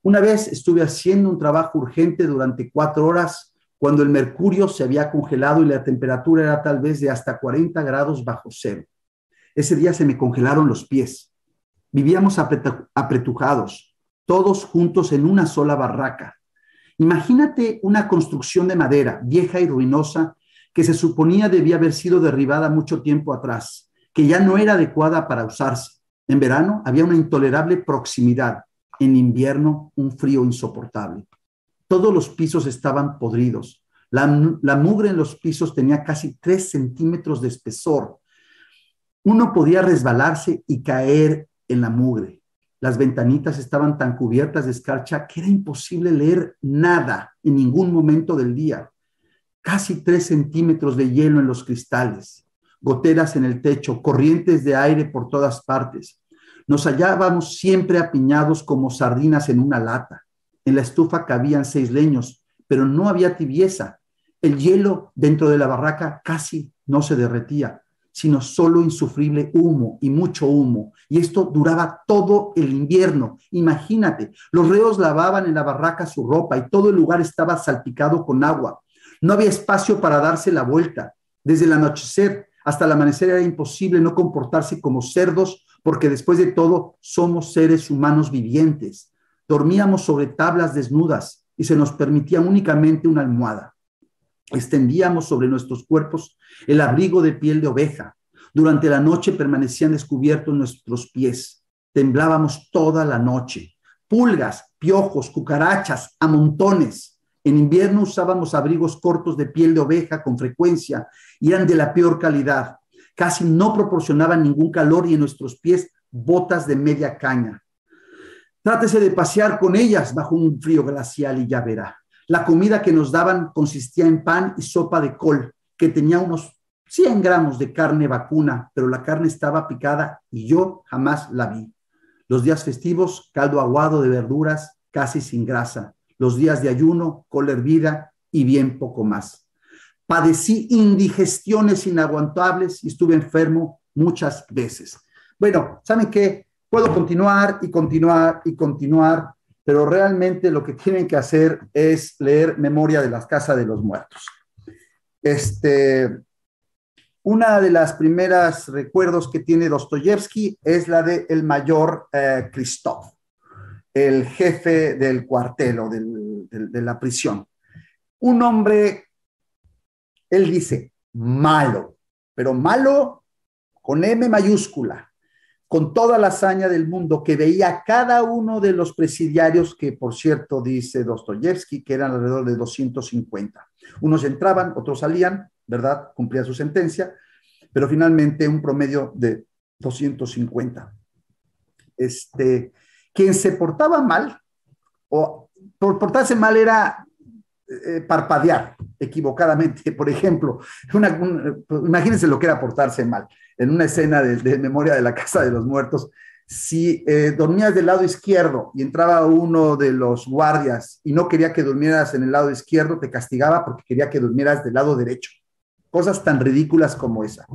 Una vez estuve haciendo un trabajo urgente durante cuatro horas cuando el mercurio se había congelado y la temperatura era tal vez de hasta 40 grados bajo cero. Ese día se me congelaron los pies. Vivíamos apretujados, todos juntos en una sola barraca. Imagínate una construcción de madera vieja y ruinosa que se suponía debía haber sido derribada mucho tiempo atrás, que ya no era adecuada para usarse. En verano había una intolerable proximidad, en invierno un frío insoportable. Todos los pisos estaban podridos. La, mugre en los pisos tenía casi tres centímetros de espesor. Uno podía resbalarse y caer en la mugre. Las ventanitas estaban tan cubiertas de escarcha que era imposible leer nada en ningún momento del día casi 3 centímetros de hielo en los cristales, goteras en el techo, corrientes de aire por todas partes. Nos hallábamos siempre apiñados como sardinas en una lata. En la estufa cabían seis leños, pero no había tibieza. El hielo dentro de la barraca casi no se derretía, sino solo insufrible humo y mucho humo. Y esto duraba todo el invierno. Imagínate, los reos lavaban en la barraca su ropa y todo el lugar estaba salpicado con agua. No había espacio para darse la vuelta. Desde el anochecer hasta el amanecer era imposible no comportarse como cerdos, porque después de todo somos seres humanos vivientes. Dormíamos sobre tablas desnudas y se nos permitía únicamente una almohada. Extendíamos sobre nuestros cuerpos el abrigo de piel de oveja. Durante la noche permanecían descubiertos nuestros pies. Temblábamos toda la noche. Pulgas, piojos, cucarachas, a montones. En invierno usábamos abrigos cortos de piel de oveja con frecuencia y eran de la peor calidad. Casi no proporcionaban ningún calor y en nuestros pies botas de media caña. Trátese de pasear con ellas bajo un frío glacial y ya verá. La comida que nos daban consistía en pan y sopa de col, que tenía unos 100 gramos de carne vacuna, pero la carne estaba picada y yo jamás la vi. Los días festivos, caldo aguado de verduras, casi sin grasa los días de ayuno, cola hervida y bien poco más. Padecí indigestiones inaguantables y estuve enfermo muchas veces. Bueno, ¿saben qué? Puedo continuar y continuar y continuar, pero realmente lo que tienen que hacer es leer Memoria de las Casas de los Muertos. Este, una de las primeras recuerdos que tiene Dostoyevsky es la de el mayor eh, el jefe del cuartel o de la prisión. Un hombre, él dice, malo, pero malo con M mayúscula, con toda la hazaña del mundo, que veía cada uno de los presidiarios, que por cierto dice Dostoyevsky, que eran alrededor de 250. Unos entraban, otros salían, ¿verdad? Cumplía su sentencia, pero finalmente un promedio de 250. Este, quien se portaba mal, o por portarse mal era eh, parpadear equivocadamente, por ejemplo. Eh, imagínense lo que era portarse mal. En una escena de, Memoria de la Casa de los Muertos, si eh, dormías del lado izquierdo y entraba uno de los guardias y no quería que durmieras en el lado izquierdo, te castigaba porque quería que durmieras del lado derecho. Cosas tan ridículas como esa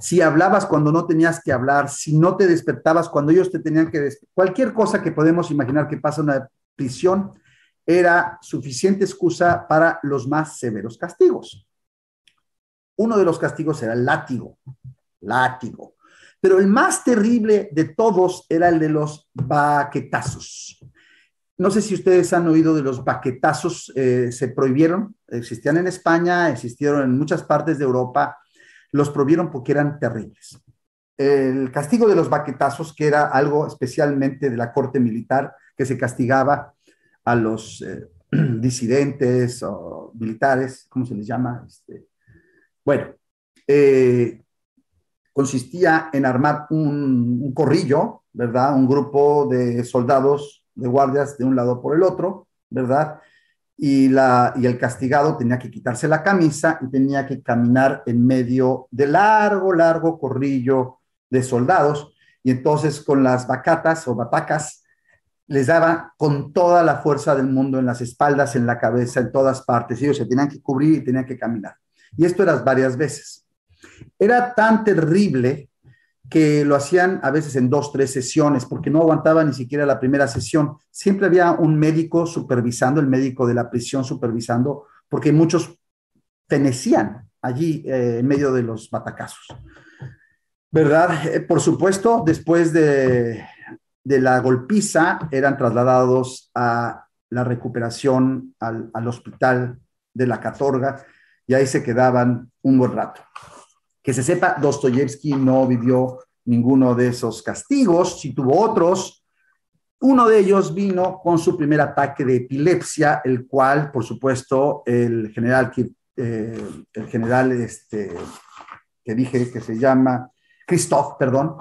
si hablabas cuando no tenías que hablar, si no te despertabas cuando ellos te tenían que despertar, cualquier cosa que podemos imaginar que pasa en una prisión era suficiente excusa para los más severos castigos. Uno de los castigos era el látigo, látigo. Pero el más terrible de todos era el de los baquetazos. No sé si ustedes han oído de los baquetazos, eh, se prohibieron, existían en España, existieron en muchas partes de Europa, los prohibieron porque eran terribles. El castigo de los baquetazos, que era algo especialmente de la corte militar, que se castigaba a los eh, disidentes o militares, ¿cómo se les llama? Este, bueno, eh, consistía en armar un, un, corrillo, ¿verdad? Un grupo de soldados, de guardias de un lado por el otro, ¿verdad? y, el castigado tenía que quitarse la camisa y tenía que caminar en medio de largo, largo corrillo de soldados. Y entonces con las bacatas o batacas les daba con toda la fuerza del mundo en las espaldas, en la cabeza, en todas partes. Ellos se tenían que cubrir y tenían que caminar. Y esto era varias veces. Era tan terrible que lo hacían a veces en dos, tres sesiones, porque no aguantaba ni siquiera la primera sesión. Siempre había un médico supervisando, el médico de la prisión supervisando, porque muchos fenecían allí eh, en medio de los batacazos. ¿Verdad? Eh, por supuesto, después de, la golpiza, eran trasladados a la recuperación al, al hospital de la Catorga y ahí se quedaban un buen rato. Que se sepa, Dostoyevsky no vivió ninguno de esos castigos, Si tuvo otros. Uno de ellos vino con su primer ataque de epilepsia, el cual, por supuesto, el general, eh, el general este, que dije que se llama Christoph, perdón,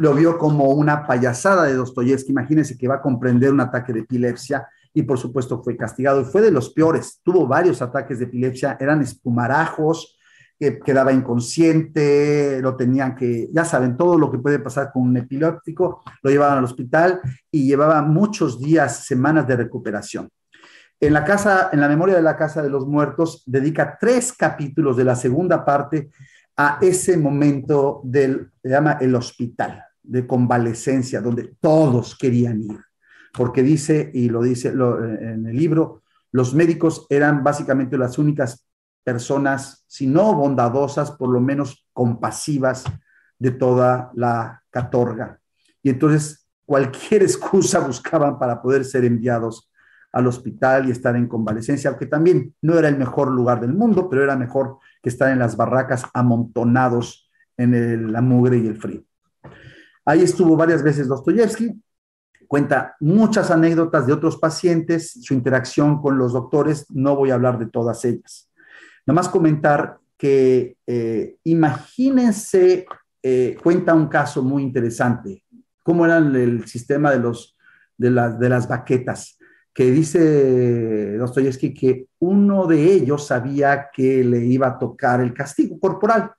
lo vio como una payasada de Dostoyevsky. Imagínense que va a comprender un ataque de epilepsia y por supuesto fue castigado y fue de los peores. Tuvo varios ataques de epilepsia, eran espumarajos, que quedaba inconsciente, lo tenían que, ya saben, todo lo que puede pasar con un epiléptico, lo llevaban al hospital y llevaba muchos días, semanas de recuperación. En la casa, en la memoria de la casa de los muertos, dedica tres capítulos de la segunda parte a ese momento del, se llama el hospital de convalecencia, donde todos querían ir, porque dice, y lo dice en el libro, los médicos eran básicamente las únicas personas, si no bondadosas, por lo menos compasivas de toda la catorga. Y entonces cualquier excusa buscaban para poder ser enviados al hospital y estar en convalecencia, aunque también no era el mejor lugar del mundo, pero era mejor que estar en las barracas amontonados en el, la mugre y el frío. Ahí estuvo varias veces Dostoyevsky, cuenta muchas anécdotas de otros pacientes, su interacción con los doctores, no voy a hablar de todas ellas. Nomás más comentar que eh, imagínense, eh, cuenta un caso muy interesante, cómo era el sistema de, los, de, de las baquetas, que dice Dostoyevsky que uno de ellos sabía que le iba a tocar el castigo corporal.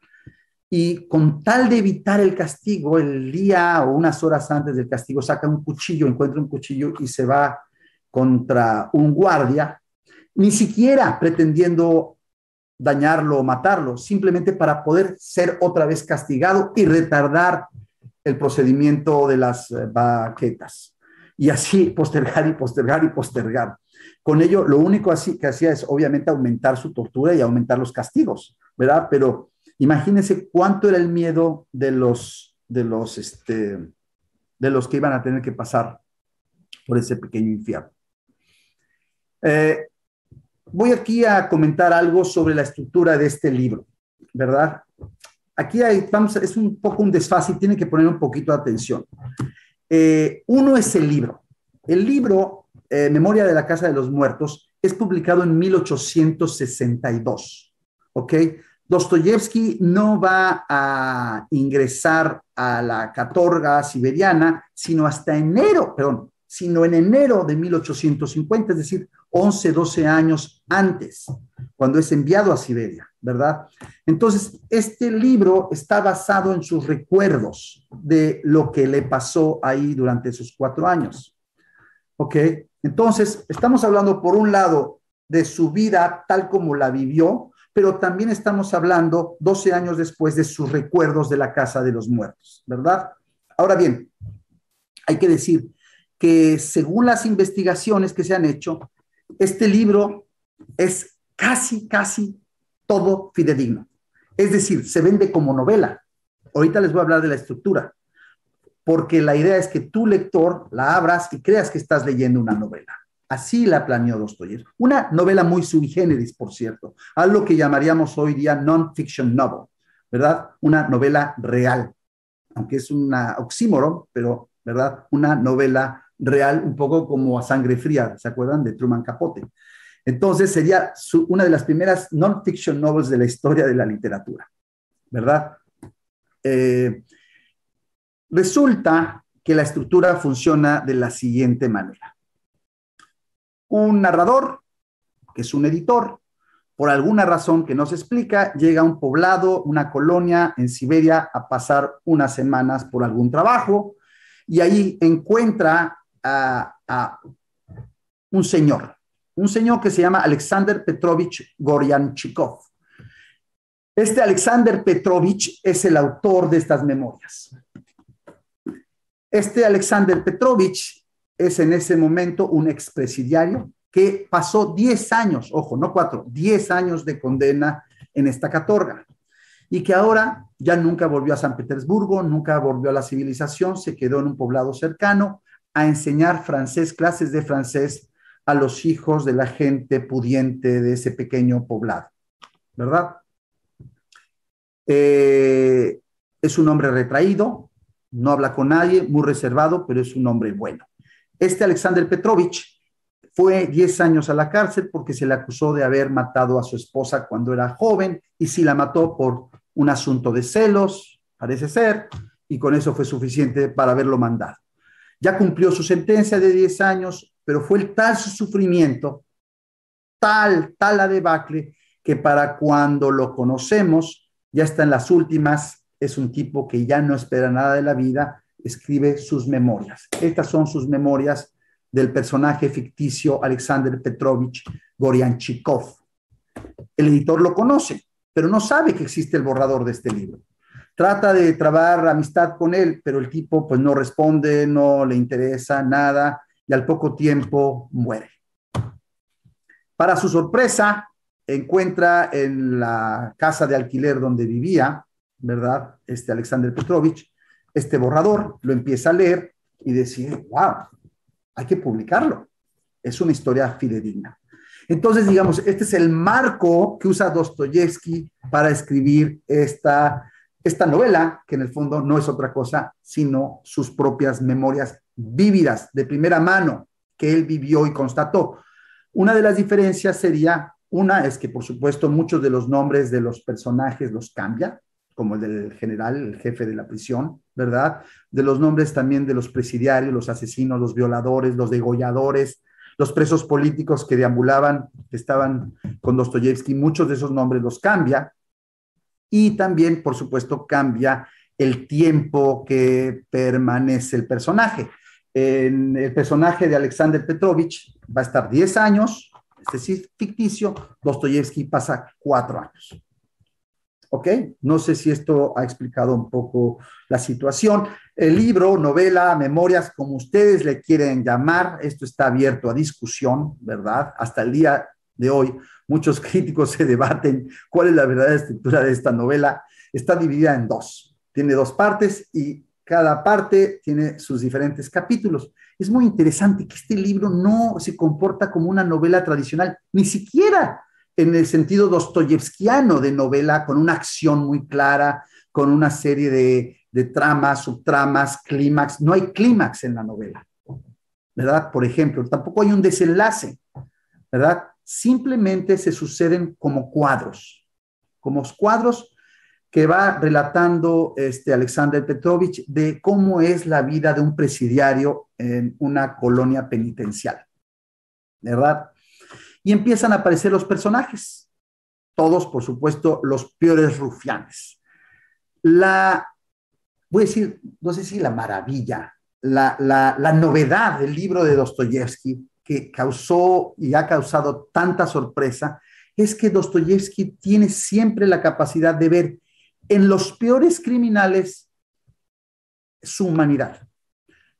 Y con tal de evitar el castigo, el día o unas horas antes del castigo, saca un cuchillo, encuentra un cuchillo y se va contra un guardia, ni siquiera pretendiendo dañarlo o matarlo, simplemente para poder ser otra vez castigado y retardar el procedimiento de las eh, baquetas. Y así postergar y postergar y postergar. Con ello, lo único así que hacía es obviamente aumentar su tortura y aumentar los castigos, ¿verdad? Pero imagínense cuánto era el miedo de los, de los, este, de los que iban a tener que pasar por ese pequeño infierno. Eh, voy aquí a comentar algo sobre la estructura de este libro, ¿verdad? Aquí hay, vamos, es un poco un desfase y tienen que poner un poquito de atención. Eh, uno es el libro. El libro, eh, Memoria de la Casa de los Muertos, es publicado en 1862, ¿ok? Dostoyevsky no va a ingresar a la catorga siberiana, sino hasta enero, perdón, sino en enero de 1850, es decir, 11, 12 años antes, cuando es enviado a Siberia, ¿verdad? Entonces, este libro está basado en sus recuerdos de lo que le pasó ahí durante esos cuatro años. ¿Ok? Entonces, estamos hablando, por un lado, de su vida tal como la vivió, pero también estamos hablando 12 años después de sus recuerdos de la casa de los muertos, ¿verdad? Ahora bien, hay que decir que según las investigaciones que se han hecho, este libro es casi, casi todo fidedigno. Es decir, se vende como novela. Ahorita les voy a hablar de la estructura, porque la idea es que tu lector la abras y creas que estás leyendo una novela. Así la planeó Dostoyevsky. Una novela muy sui generis, por cierto, algo que llamaríamos hoy día non-fiction novel, ¿verdad? Una novela real, aunque es una oxímoro, pero, ¿verdad? Una novela real, un poco como a sangre fría, ¿se acuerdan? De Truman Capote. Entonces sería una de las primeras non-fiction novels de la historia de la literatura, ¿verdad? Eh, resulta que la estructura funciona de la siguiente manera. Un narrador, que es un editor, por alguna razón que no se explica, llega a un poblado, una colonia en Siberia a pasar unas semanas por algún trabajo y ahí encuentra a, un señor, un señor que se llama Alexander Petrovich Goryanchikov. Este Alexander Petrovich es el autor de estas memorias. Este Alexander Petrovich es en ese momento un expresidiario que pasó 10 años, ojo, no 4, 10 años de condena en esta catorga y que ahora ya nunca volvió a San Petersburgo, nunca volvió a la civilización, se quedó en un poblado cercano a enseñar francés, clases de francés a los hijos de la gente pudiente de ese pequeño poblado, ¿verdad? Eh, es un hombre retraído, no habla con nadie, muy reservado, pero es un hombre bueno. Este Alexander Petrovich fue 10 años a la cárcel porque se le acusó de haber matado a su esposa cuando era joven y si la mató por un asunto de celos, parece ser, y con eso fue suficiente para haberlo mandado ya cumplió su sentencia de 10 años, pero fue el tal su sufrimiento, tal, tal la debacle, que para cuando lo conocemos, ya está en las últimas, es un tipo que ya no espera nada de la vida, escribe sus memorias. Estas son sus memorias del personaje ficticio Alexander Petrovich Gorianchikov. El editor lo conoce, pero no sabe que existe el borrador de este libro trata de trabar amistad con él, pero el tipo pues no responde, no le interesa nada y al poco tiempo muere. Para su sorpresa, encuentra en la casa de alquiler donde vivía, ¿verdad? Este Alexander Petrovich, este borrador, lo empieza a leer y decide, wow, hay que publicarlo. Es una historia fidedigna. Entonces, digamos, este es el marco que usa Dostoyevsky para escribir esta esta novela, que en el fondo no es otra cosa sino sus propias memorias vívidas, de primera mano, que él vivió y constató. Una de las diferencias sería, una es que por supuesto muchos de los nombres de los personajes los cambia, como el del general, el jefe de la prisión, ¿verdad? De los nombres también de los presidiarios, los asesinos, los violadores, los degolladores, los presos políticos que deambulaban, que estaban con Dostoyevsky, muchos de esos nombres los cambia, y también, por supuesto, cambia el tiempo que permanece el personaje. el personaje de Alexander Petrovich va a estar 10 años, es este decir, ficticio, Dostoyevsky pasa 4 años. ¿Ok? No sé si esto ha explicado un poco la situación. El libro, novela, memorias, como ustedes le quieren llamar, esto está abierto a discusión, ¿verdad? Hasta el día de hoy Muchos críticos se debaten cuál es la verdadera estructura de esta novela. Está dividida en dos. Tiene dos partes y cada parte tiene sus diferentes capítulos. Es muy interesante que este libro no se comporta como una novela tradicional, ni siquiera en el sentido dostoyevskiano de novela, con una acción muy clara, con una serie de, tramas, subtramas, clímax. No hay clímax en la novela, ¿verdad? Por ejemplo, tampoco hay un desenlace, ¿verdad? simplemente se suceden como cuadros, como cuadros que va relatando este Alexander Petrovich de cómo es la vida de un presidiario en una colonia penitencial. ¿Verdad? Y empiezan a aparecer los personajes, todos, por supuesto, los peores rufianes. La, voy a decir, no sé si la maravilla, la, la, la novedad del libro de Dostoyevsky que causó y ha causado tanta sorpresa es que Dostoyevsky tiene siempre la capacidad de ver en los peores criminales su humanidad,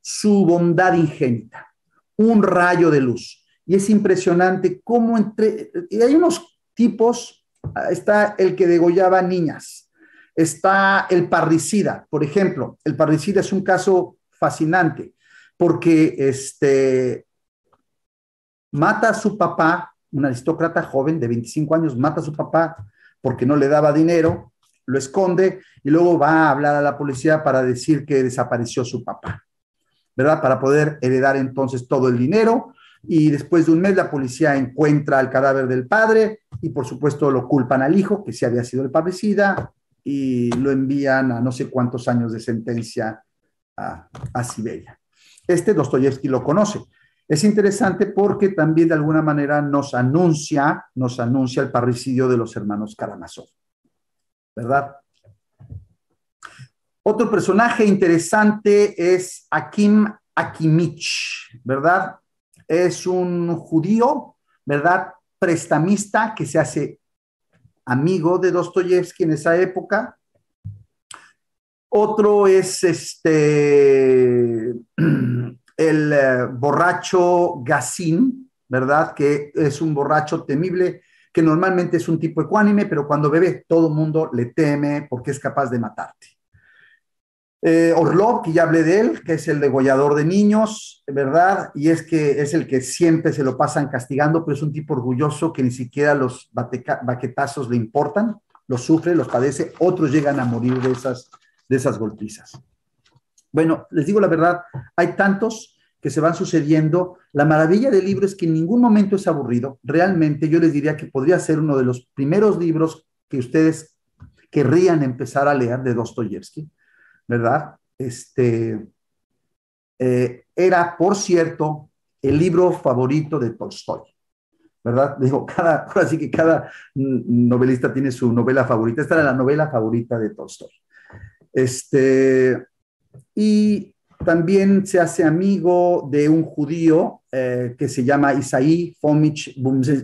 su bondad ingénita, un rayo de luz. Y es impresionante cómo entre... Y hay unos tipos, ah, está el que degollaba niñas, está el parricida, por ejemplo. El parricida es un caso fascinante porque este, mata a su papá, un aristócrata joven de 25 años, mata a su papá porque no le daba dinero, lo esconde y luego va a hablar a la policía para decir que desapareció su papá, ¿verdad? Para poder heredar entonces todo el dinero y después de un mes la policía encuentra el cadáver del padre y por supuesto lo culpan al hijo, que sí había sido el pabecida y lo envían a no sé cuántos años de sentencia a, a Siberia. Este Dostoyevsky lo conoce. Es interesante porque también de alguna manera nos anuncia, nos anuncia el parricidio de los hermanos Karamazov, ¿verdad? Otro personaje interesante es Akim Akimich, ¿verdad? Es un judío, ¿verdad? Prestamista que se hace amigo de Dostoyevsky en esa época. Otro es este el eh, borracho Gacín, ¿verdad? Que es un borracho temible, que normalmente es un tipo ecuánime, pero cuando bebe todo el mundo le teme porque es capaz de matarte. Eh, Orlov, que ya hablé de él, que es el degollador de niños, ¿verdad? Y es que es el que siempre se lo pasan castigando, pero es un tipo orgulloso que ni siquiera los baquetazos le importan, los sufre, los padece, otros llegan a morir de esas, de esas golpizas. Bueno, les digo la verdad, hay tantos que se van sucediendo. La maravilla del libro es que en ningún momento es aburrido. Realmente yo les diría que podría ser uno de los primeros libros que ustedes querrían empezar a leer de Dostoyevsky, ¿verdad? Este eh, era, por cierto, el libro favorito de Tolstoy. ¿verdad? Digo, cada, así que cada novelista tiene su novela favorita. Esta era la novela favorita de Tolstoy. Este, y también se hace amigo de un judío eh, que se llama Isaí Fomich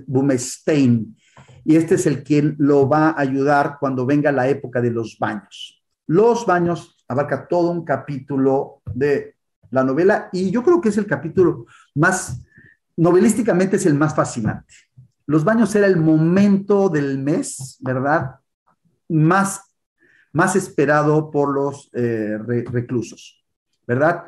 Bumestein, y este es el quien lo va a ayudar cuando venga la época de los baños. Los baños abarca todo un capítulo de la novela y yo creo que es el capítulo más, novelísticamente es el más fascinante. Los baños era el momento del mes, ¿verdad? Más más esperado por los eh, reclusos, ¿verdad?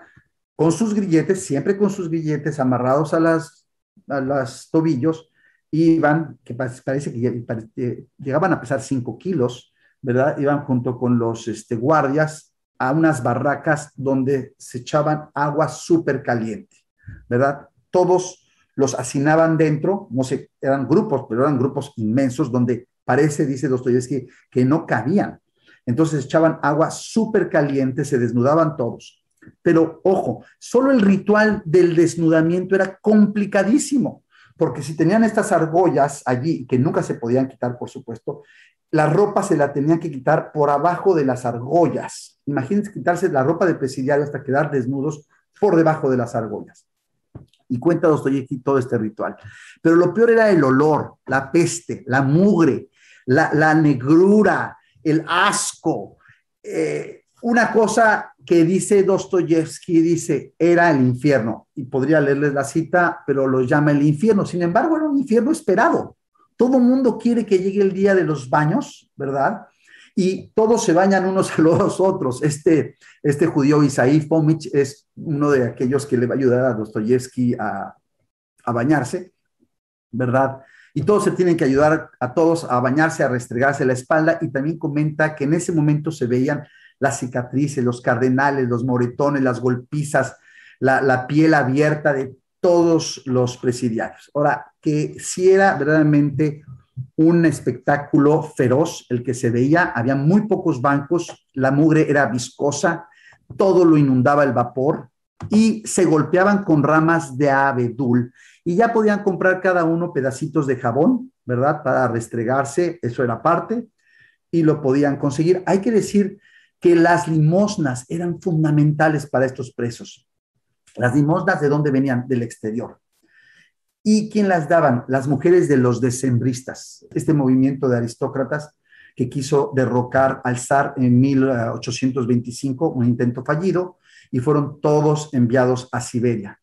Con sus grilletes, siempre con sus grilletes amarrados a las, las tobillos, iban, que parece que eh, llegaban a pesar 5 kilos, ¿verdad? Iban junto con los este, guardias a unas barracas donde se echaban agua súper caliente, ¿verdad? Todos los hacinaban dentro, no sé, eran grupos, pero eran grupos inmensos donde parece, dice Dostoyevsky, que no cabían, entonces echaban agua súper caliente, se desnudaban todos. Pero ojo, solo el ritual del desnudamiento era complicadísimo, porque si tenían estas argollas allí, que nunca se podían quitar, por supuesto, la ropa se la tenían que quitar por abajo de las argollas. Imagínense quitarse la ropa de presidiario hasta quedar desnudos por debajo de las argollas. Y cuenta Dostoyevsky todo este ritual. Pero lo peor era el olor, la peste, la mugre, la negrura, el asco. Eh, una cosa que dice Dostoyevsky, dice, era el infierno, y podría leerles la cita, pero lo llama el infierno. Sin embargo, era un infierno esperado. Todo mundo quiere que llegue el día de los baños, ¿verdad? y todos se bañan unos a los otros. Este, este judío Isaí Fomich es uno de aquellos que le va a ayudar a Dostoyevsky a, a bañarse, ¿verdad? y todos se tienen que ayudar a todos a bañarse, a restregarse la espalda y también comenta que en ese momento se veían las cicatrices, los cardenales, los moretones, las golpizas, la, piel abierta de todos los presidiarios. Ahora, que si era verdaderamente un espectáculo feroz el que se veía, había muy pocos bancos, la mugre era viscosa, todo lo inundaba el vapor, y se golpeaban con ramas de abedul y ya podían comprar cada uno pedacitos de jabón, ¿verdad? Para restregarse, eso era parte, y lo podían conseguir. Hay que decir que las limosnas eran fundamentales para estos presos. Las limosnas de dónde venían? Del exterior. ¿Y quién las daban? Las mujeres de los decembristas, este movimiento de aristócratas que quiso derrocar al zar en 1825, eh, un intento fallido, y fueron todos enviados a Siberia.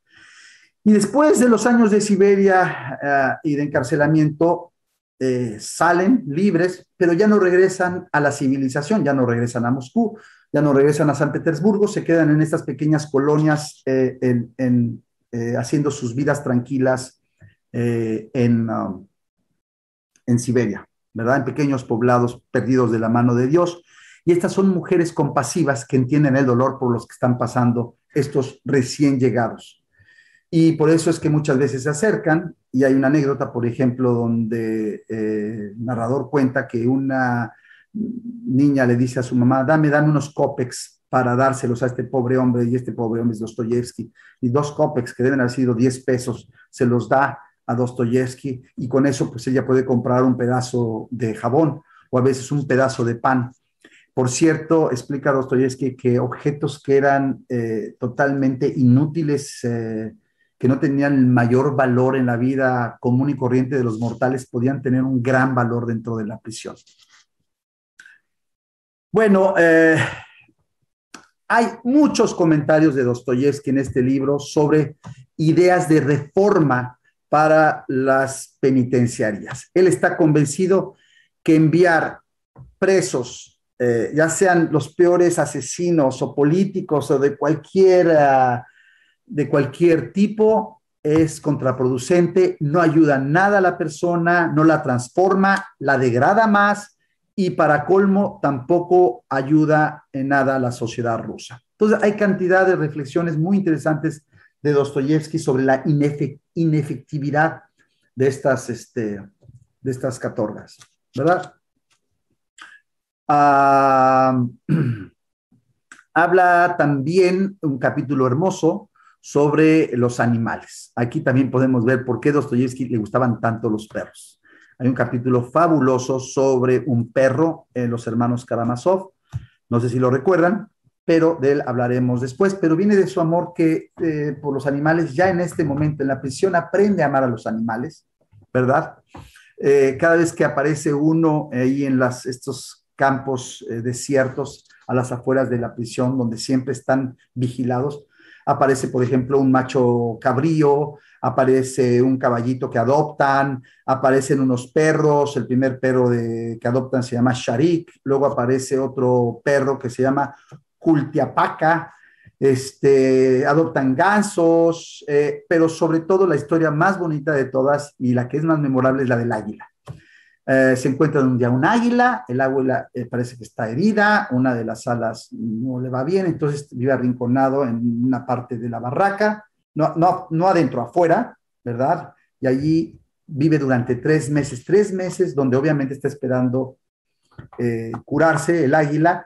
Y después de los años de Siberia eh, y de encarcelamiento, eh, salen libres, pero ya no regresan a la civilización, ya no regresan a Moscú, ya no regresan a San Petersburgo, se quedan en estas pequeñas colonias eh, haciendo sus vidas tranquilas en, um, en Siberia, ¿verdad? En pequeños poblados perdidos de la mano de Dios estas son mujeres compasivas que entienden el dolor por los que están pasando estos recién llegados. Y por eso es que muchas veces se acercan y hay una anécdota, por ejemplo, donde el eh, narrador cuenta que una niña le dice a su mamá, dame, dame unos cópex para dárselos a este pobre hombre y este pobre hombre es Dostoyevsky. Y dos cópex que deben haber sido 10 pesos, se los da a Dostoyevsky y con eso pues ella puede comprar un pedazo de jabón o a veces un pedazo de pan por cierto, explica Dostoyevsky que objetos que eran eh, totalmente inútiles, eh, que no tenían mayor valor en la vida común y corriente de los mortales, podían tener un gran valor dentro de la prisión. Bueno, eh, hay muchos comentarios de Dostoyevsky en este libro sobre ideas de reforma para las penitenciarias. Él está convencido que enviar presos eh, ya sean los peores asesinos o políticos o de cualquier, ah, de cualquier tipo, es contraproducente, no ayuda nada a la persona, no la transforma, la degrada más y para colmo tampoco ayuda en nada a la sociedad rusa. Entonces hay cantidad de reflexiones muy interesantes de Dostoyevsky sobre la inefectividad de estas, este, de estas catorgas, ¿verdad? Ah, habla también un capítulo hermoso sobre los animales. Aquí también podemos ver por qué Dostoyevsky le gustaban tanto los perros. Hay un capítulo fabuloso sobre un perro en eh, los hermanos Karamazov. No sé si lo recuerdan, pero de él hablaremos después. Pero viene de su amor que eh, por los animales, ya en este momento en la prisión aprende a amar a los animales, ¿verdad? Eh, cada vez que aparece uno ahí en las, estos campos eh, desiertos a las afueras de la prisión, donde siempre están vigilados. Aparece, por ejemplo, un macho cabrío, aparece un caballito que adoptan, aparecen unos perros, el primer perro de, que adoptan se llama Sharik, luego aparece otro perro que se llama Cultiapaca, este, adoptan gansos, eh, pero sobre todo la historia más bonita de todas y la que es más memorable es la del águila. Eh, se encuentra un día un águila, el águila eh, parece que está herida, una de las alas no le va bien, entonces vive arrinconado en una parte de la barraca, no, no, no adentro, afuera, ¿verdad? Y allí vive durante tres meses, tres meses donde obviamente está esperando eh, curarse el águila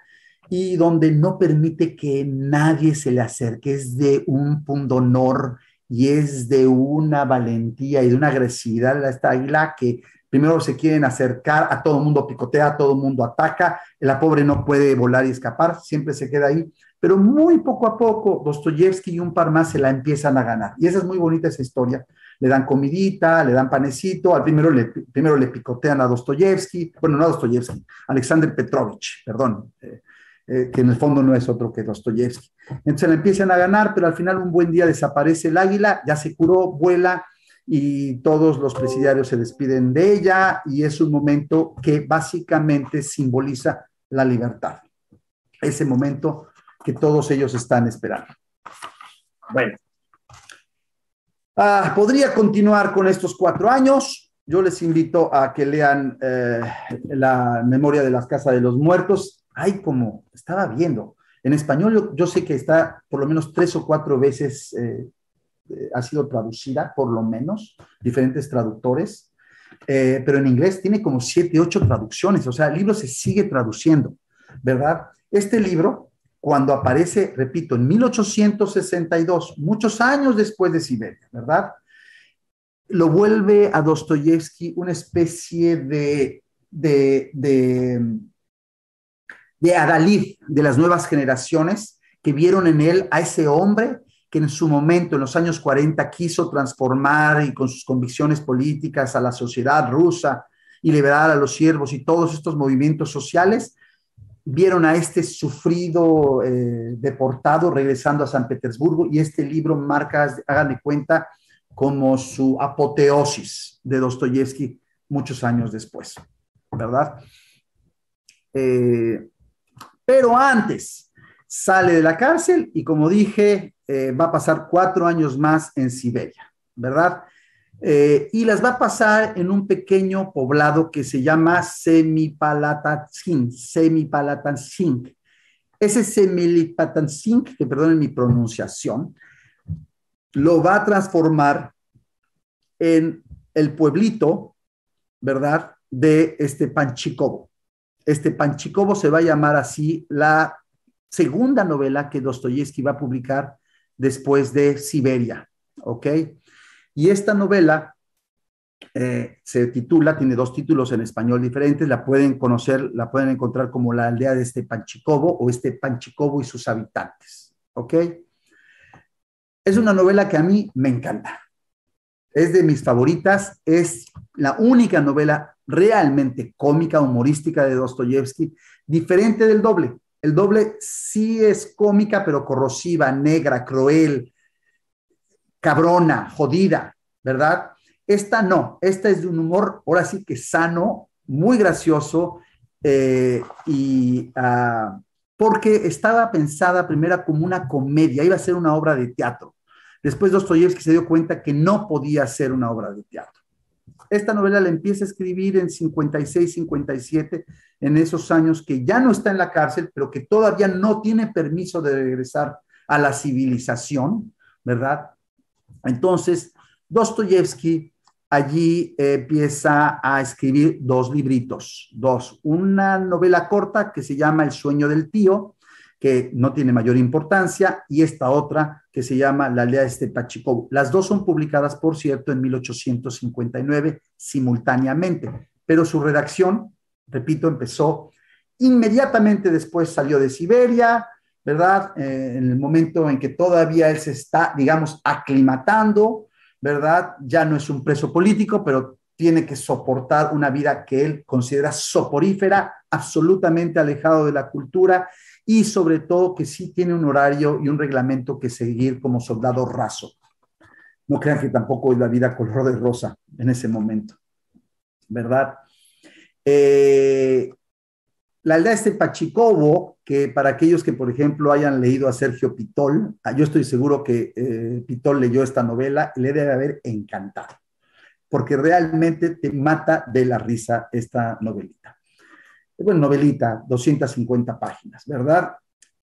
y donde no permite que nadie se le acerque, es de un pundonor y es de una valentía y de una agresividad a esta águila que primero se quieren acercar, a todo mundo picotea, a todo mundo ataca, la pobre no puede volar y escapar, siempre se queda ahí, pero muy poco a poco Dostoyevsky y un par más se la empiezan a ganar. Y esa es muy bonita esa historia. Le dan comidita, le dan panecito, al primero le, primero le picotean a Dostoyevsky, bueno, no a Dostoyevsky, Alexander Petrovich, perdón. Eh, eh, que en el fondo no es otro que Dostoyevsky. Entonces la empiezan a ganar, pero al final un buen día desaparece el águila, ya se curó, vuela, y todos los presidiarios se despiden de ella y es un momento que básicamente simboliza la libertad. Ese momento que todos ellos están esperando. Bueno, ah, podría continuar con estos cuatro años. Yo les invito a que lean eh, la memoria de las casas de los muertos. Ay, como estaba viendo. En español yo, sé que está por lo menos tres o cuatro veces eh, eh, ha sido traducida, por lo menos, diferentes traductores, eh, pero en inglés tiene como siete, ocho traducciones, o sea, el libro se sigue traduciendo, ¿verdad? Este libro, cuando aparece, repito, en 1862, muchos años después de Siberia, ¿verdad? Lo vuelve a Dostoyevsky una especie de, de, de, de adalid de las nuevas generaciones que vieron en él a ese hombre que en su momento, en los años 40, quiso transformar y con sus convicciones políticas a la sociedad rusa y liberar a los siervos y todos estos movimientos sociales, vieron a este sufrido eh, deportado regresando a San Petersburgo y este libro marca, de cuenta, como su apoteosis de Dostoyevsky muchos años después, ¿verdad? Eh, pero antes, sale de la cárcel y como dije, eh, va a pasar cuatro años más en Siberia, ¿verdad? Eh, y las va a pasar en un pequeño poblado que se llama Semipalatinsk. Semipalatinsk, Ese Semipalatanzin, que perdonen mi pronunciación, lo va a transformar en el pueblito, ¿verdad? De este Panchicobo. Este Panchicobo se va a llamar así la segunda novela que Dostoyevsky va a publicar después de Siberia, ¿ok? Y esta novela eh, se titula, tiene dos títulos en español diferentes, la pueden conocer, la pueden encontrar como La aldea de este Panchicobo o este Panchicobo y sus habitantes, ¿ok? Es una novela que a mí me encanta, es de mis favoritas, es la única novela realmente cómica, humorística de Dostoyevsky, diferente del doble, el doble sí es cómica, pero corrosiva, negra, cruel, cabrona, jodida, ¿verdad? Esta no, esta es de un humor ahora sí que sano, muy gracioso, eh, y ah, porque estaba pensada primero como una comedia, iba a ser una obra de teatro. Después Dostoyevsky se dio cuenta que no podía ser una obra de teatro. Esta novela la empieza a escribir en 56, 57, en esos años que ya no está en la cárcel, pero que todavía no tiene permiso de regresar a la civilización, ¿verdad? Entonces, Dostoyevsky allí empieza a escribir dos libritos, dos, una novela corta que se llama El sueño del tío, que no tiene mayor importancia, y esta otra que se llama La Lea de Stepachikov. Las dos son publicadas, por cierto, en 1859 simultáneamente, pero su redacción, repito, empezó inmediatamente después, salió de Siberia, ¿verdad? Eh, en el momento en que todavía él se está, digamos, aclimatando, ¿verdad? Ya no es un preso político, pero tiene que soportar una vida que él considera soporífera, absolutamente alejado de la cultura y sobre todo que sí tiene un horario y un reglamento que seguir como soldado raso. No crean que tampoco es la vida color de rosa en ese momento, ¿verdad? La eh, la aldea este Pachicobo, que para aquellos que, por ejemplo, hayan leído a Sergio Pitol, ah, yo estoy seguro que eh, Pitol leyó esta novela, y le debe haber encantado, porque realmente te mata de la risa esta novelita bueno, novelita, 250 páginas, ¿verdad?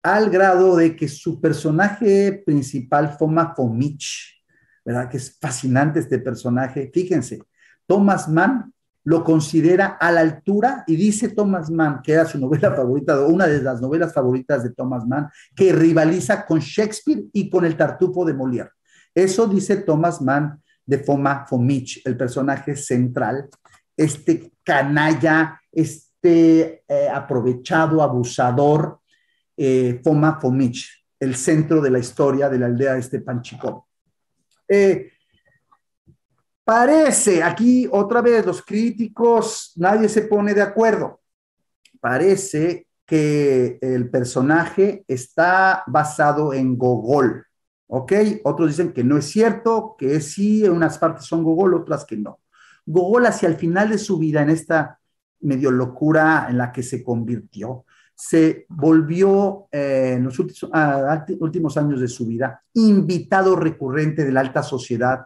Al grado de que su personaje principal, Foma Fomich, ¿verdad? Que es fascinante este personaje. Fíjense, Thomas Mann lo considera a la altura y dice Thomas Mann, que era su novela favorita, una de las novelas favoritas de Thomas Mann, que rivaliza con Shakespeare y con el Tartufo de Molière. Eso dice Thomas Mann de Foma Fomich, el personaje central, este canalla, este este, eh, aprovechado, abusador eh, Foma Fomich, el centro de la historia de la aldea de este Panchicón. Eh, parece, aquí otra vez los críticos, nadie se pone de acuerdo, parece que el personaje está basado en Gogol, ¿ok? Otros dicen que no es cierto, que sí, en unas partes son Gogol, otras que no. Gogol hacia el final de su vida en esta medio locura en la que se convirtió. Se volvió eh, en los ah, últimos, años de su vida invitado recurrente de la alta sociedad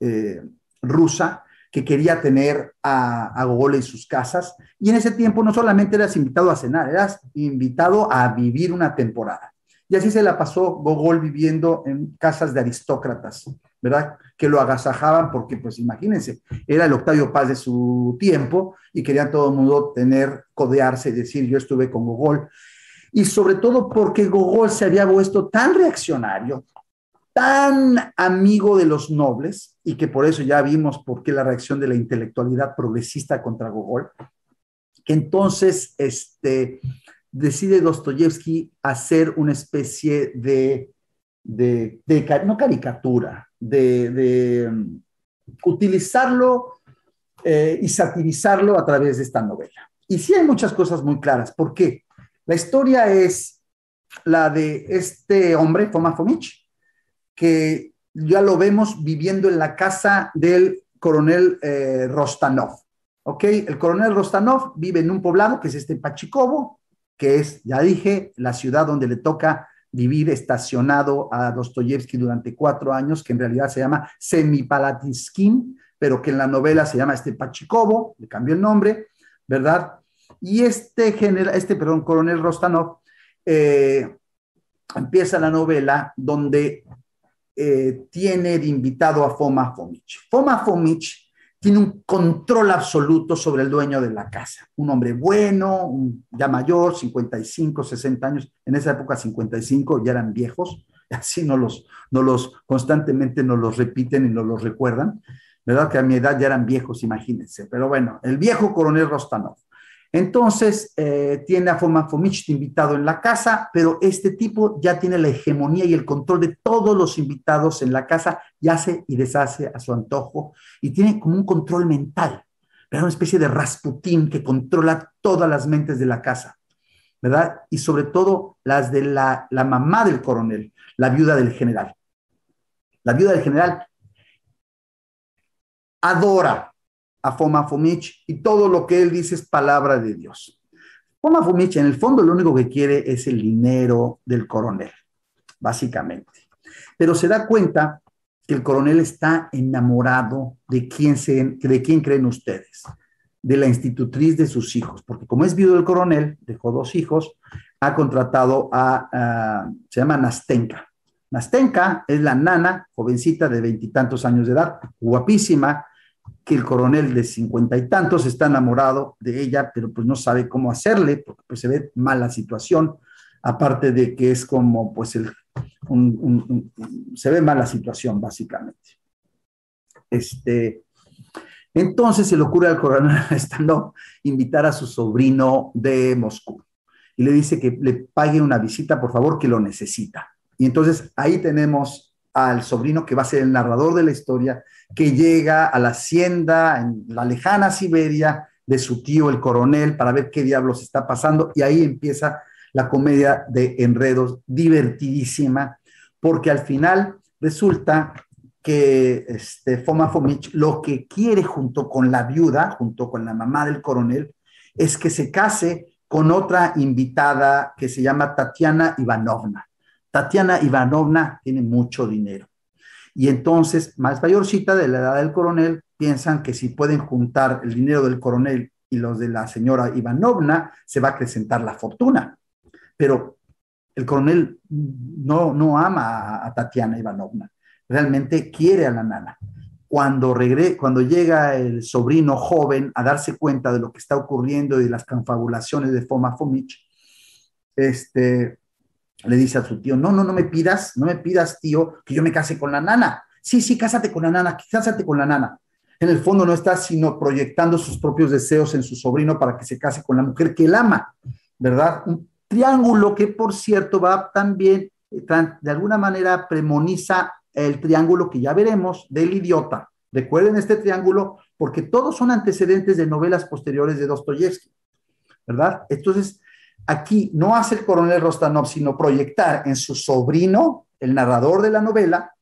eh, rusa que quería tener a, a Gogol en sus casas. Y en ese tiempo no solamente eras invitado a cenar, eras invitado a vivir una temporada. Y así se la pasó Gogol viviendo en casas de aristócratas, ¿verdad? Que lo agasajaban porque, pues imagínense, era el Octavio Paz de su tiempo y querían todo el mundo tener, codearse y decir, yo estuve con Gogol. Y sobre todo porque Gogol se había vuelto tan reaccionario, tan amigo de los nobles, y que por eso ya vimos por qué la reacción de la intelectualidad progresista contra Gogol, que entonces, este, decide Dostoyevsky hacer una especie de, no caricatura, de, mm, utilizarlo eh, y satirizarlo a través de esta novela. Y sí hay muchas cosas muy claras. ¿Por qué? La historia es la de este hombre, Foma Fomich, que ya lo vemos viviendo en la casa del coronel eh, Rostanov. ¿Ok? El coronel Rostanov vive en un poblado que es este Pachikovo que es, ya dije, la ciudad donde le toca vivir estacionado a Dostoyevsky durante cuatro años, que en realidad se llama Semipalatinskín, pero que en la novela se llama este Pachikovo, le cambió el nombre, ¿verdad? Y este, general, este perdón, coronel Rostanov eh, empieza la novela donde eh, tiene de invitado a Foma Fomich. Foma Fomich tiene un control absoluto sobre el dueño de la casa. Un hombre bueno, ya mayor, 55, 60 años. En esa época 55 ya eran viejos, así no los, no los constantemente nos los repiten y no los recuerdan. ¿Verdad? Que a mi edad ya eran viejos, imagínense. Pero bueno, el viejo coronel Rostanov. Entonces, eh, tiene a Foma Fomich invitado en la casa, pero este tipo ya tiene la hegemonía y el control de todos los invitados en la casa y hace y deshace a su antojo y tiene como un control mental, Una especie de Rasputín que controla todas las mentes de la casa, ¿verdad? Y sobre todo las de la mamá del coronel, la viuda del general. La viuda del general adora a Foma Fomich y todo lo que él dice es palabra de Dios. Foma Fomich en el fondo lo único que quiere es el dinero del coronel, básicamente. Pero se da cuenta que el coronel está enamorado de quién, se, de quién creen ustedes, de la institutriz de sus hijos, porque como es viudo del coronel, dejó dos hijos, ha contratado a, se llama Nastenka. Nastenka es la nana, jovencita de veintitantos años de edad, guapísima, que el coronel de cincuenta y tantos está enamorado de ella, pero pues no sabe cómo hacerle, porque pues se ve mala situación, aparte de que es como pues el, se ve mala situación básicamente. Este, entonces se le ocurre al coronel Stanov invitar a su sobrino de Moscú y le dice que le pague una visita, por favor, que lo necesita. Y entonces ahí tenemos al sobrino que va a ser el narrador de la historia, que llega a la hacienda en la lejana Siberia de su tío, el coronel, para ver qué diablos está pasando. Y ahí empieza la comedia de enredos divertidísima, porque al final resulta que este, Foma Fomich lo que quiere junto con la viuda, junto con la mamá del coronel, es que se case con otra invitada que se llama Tatiana Ivanovna. Tatiana Ivanovna tiene mucho dinero. Y entonces, más mayorcita de la edad del coronel, piensan que si pueden juntar el dinero del coronel y los de la señora Ivanovna, se va a acrecentar la fortuna. Pero el coronel no, no ama a, Tatiana Ivanovna, realmente quiere a la nana. Cuando, regre, cuando llega el sobrino joven a darse cuenta de lo que está ocurriendo y de las confabulaciones de Foma Fomich, este, le dice a su tío, no, no, no me pidas, no me pidas, tío, que yo me case con la nana. Sí, sí, cásate con la nana, cásate con la nana. En el fondo no está sino proyectando sus propios deseos en su sobrino para que se case con la mujer que él ama, ¿verdad? Un triángulo que, por cierto, va también, eh, de alguna manera, premoniza el triángulo que ya veremos del idiota. Recuerden este triángulo porque todos son antecedentes de novelas posteriores de Dostoyevsky, ¿verdad? Entonces, aquí no hace el coronel Rostanov, sino proyectar en su sobrino, el narrador de la novela,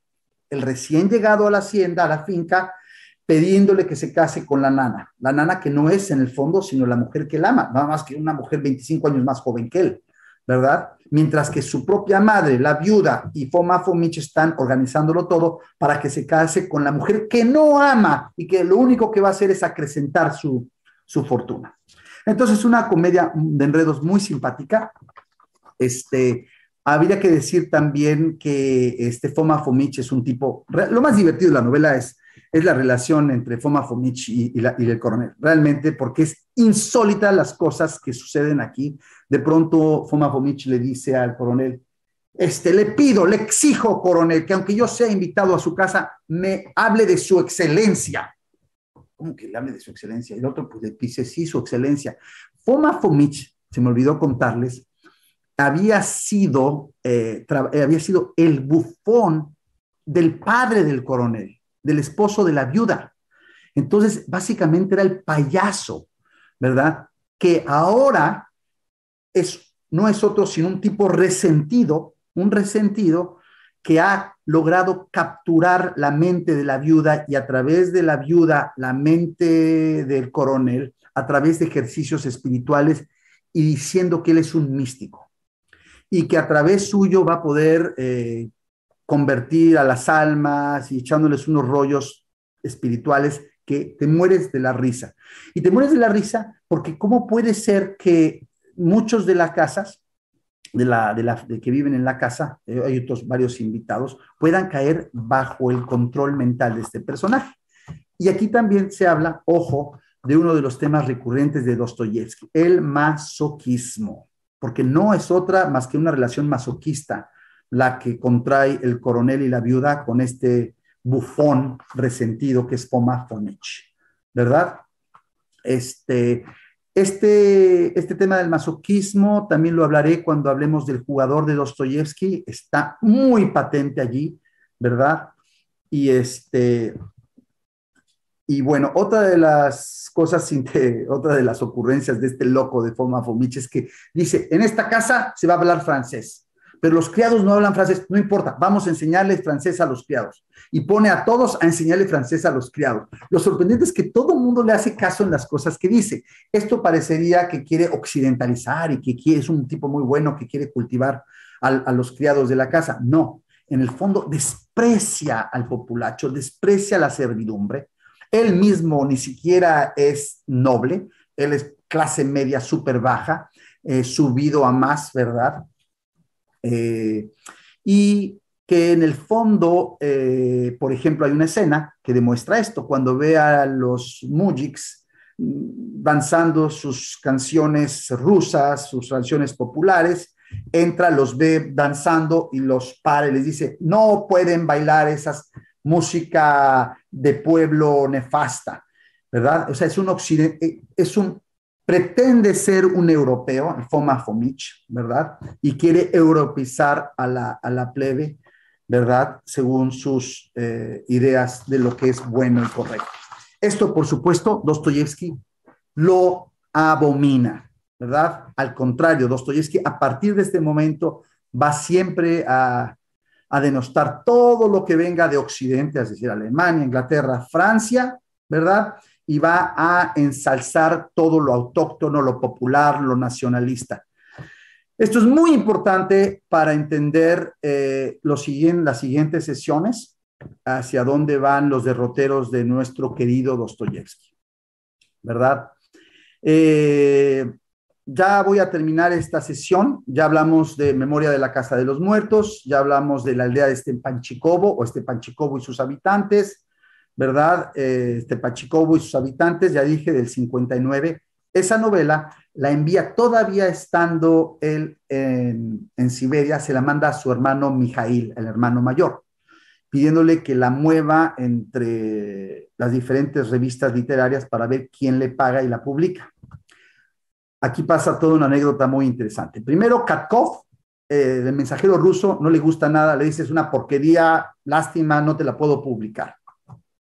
el recién llegado a la hacienda, a la finca, pidiéndole que se case con la nana. La nana que no es en el fondo, sino la mujer que él ama, nada más que una mujer 25 años más joven que él, ¿verdad? Mientras que su propia madre, la viuda y Foma Fomich están organizándolo todo para que se case con la mujer que no ama y que lo único que va a hacer es acrecentar su fortuna. Entonces, una comedia de enredos muy simpática. Este, habría que decir también que este Foma Fomich es un tipo, lo más divertido de la novela es, es la relación entre Foma Fomich y, el coronel, realmente, porque es insólita las cosas que suceden aquí. De pronto, Foma Fomich le dice al coronel, este, le pido, le exijo, coronel, que aunque yo sea invitado a su casa, me hable de su excelencia que le hable de su excelencia? El otro pues de dice, sí, su excelencia. Foma Fomich, se me olvidó contarles, había sido, eh, eh, había sido el bufón del padre del coronel, del esposo de la viuda. Entonces, básicamente era el payaso, ¿verdad? Que ahora es, no es otro sino un tipo resentido, un resentido que ha logrado capturar la mente de la viuda y a través de la viuda la mente del coronel, a través de ejercicios espirituales y diciendo que él es un místico y que a través suyo va a poder eh, convertir a las almas y echándoles unos rollos espirituales que te mueres de la risa. Y te mueres de la risa porque cómo puede ser que muchos de las casas de la, de la que viven en la casa, eh, hay otros varios invitados, puedan caer bajo el control mental de este personaje. Y aquí también se habla, ojo, de uno de los temas recurrentes de Dostoyevsky, el masoquismo, porque no es otra más que una relación masoquista la que contrae el coronel y la viuda con este bufón resentido que es Poma ¿verdad? Este, este, este tema del masoquismo también lo hablaré cuando hablemos del jugador de Dostoyevsky, está muy patente allí, ¿verdad? Y este, y bueno, otra de las cosas, otra de las ocurrencias de este loco de Foma Fomich es que dice, en esta casa se va a hablar francés pero los criados no hablan francés, no importa, vamos a enseñarles francés a los criados. Y pone a todos a enseñarle francés a los criados. Lo sorprendente es que todo el mundo le hace caso en las cosas que dice. Esto parecería que quiere occidentalizar y que es un tipo muy bueno que quiere cultivar a, los criados de la casa. No, en el fondo desprecia al populacho, desprecia la servidumbre. Él mismo ni siquiera es noble, él es clase media súper baja, eh, subido a más, ¿verdad? Eh, y que en el fondo, eh, por ejemplo, hay una escena que demuestra esto, cuando ve a los Mujiks mm, danzando sus canciones rusas, sus canciones populares, entra, los ve danzando y los para y les dice, no pueden bailar esas música de pueblo nefasta, ¿verdad? O sea, es un, es un pretende ser un europeo, Foma Fomich, ¿verdad? Y quiere europeizar a la, plebe, ¿verdad? Según sus eh, ideas de lo que es bueno y correcto. Esto, por supuesto, Dostoyevsky lo abomina, ¿verdad? Al contrario, Dostoyevsky a partir de este momento va siempre a, a denostar todo lo que venga de Occidente, es decir, Alemania, Inglaterra, Francia, ¿verdad? y va a ensalzar todo lo autóctono, lo popular, lo nacionalista. Esto es muy importante para entender eh, las siguientes sesiones, hacia dónde van los derroteros de nuestro querido Dostoyevsky, ¿verdad? Eh, ya voy a terminar esta sesión. Ya hablamos de Memoria de la Casa de los Muertos, ya hablamos de la aldea de Stepanchikovo o Stepanchikovo y sus habitantes, ¿verdad? Este Pachicobo y sus habitantes, ya dije, del 59. Esa novela la envía todavía estando él en, Siberia, se la manda a su hermano Mijail, el hermano mayor, pidiéndole que la mueva entre las diferentes revistas literarias para ver quién le paga y la publica. Aquí pasa toda una anécdota muy interesante. Primero, Katkov, eh, el mensajero ruso, no le gusta nada, le dice es una porquería, lástima, no te la puedo publicar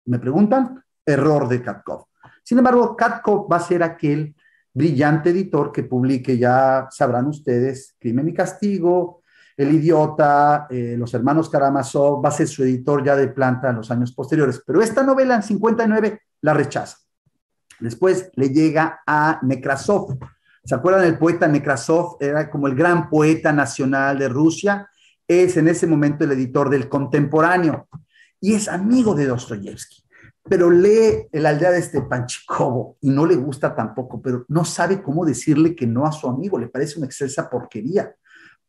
me preguntan, error de Katkov. Sin embargo, Katkov va a ser aquel brillante editor que publique, ya sabrán ustedes, Crimen y Castigo, El Idiota, eh, Los Hermanos Karamazov, va a ser su editor ya de planta en los años posteriores. Pero esta novela en 59 la rechaza. Después le llega a Nekrasov. ¿Se acuerdan del poeta Nekrasov? Era como el gran poeta nacional de Rusia. Es en ese momento el editor del Contemporáneo y es amigo de Dostoyevsky. Pero lee el aldea de este y no le gusta tampoco, pero no sabe cómo decirle que no a su amigo, le parece una excesa porquería.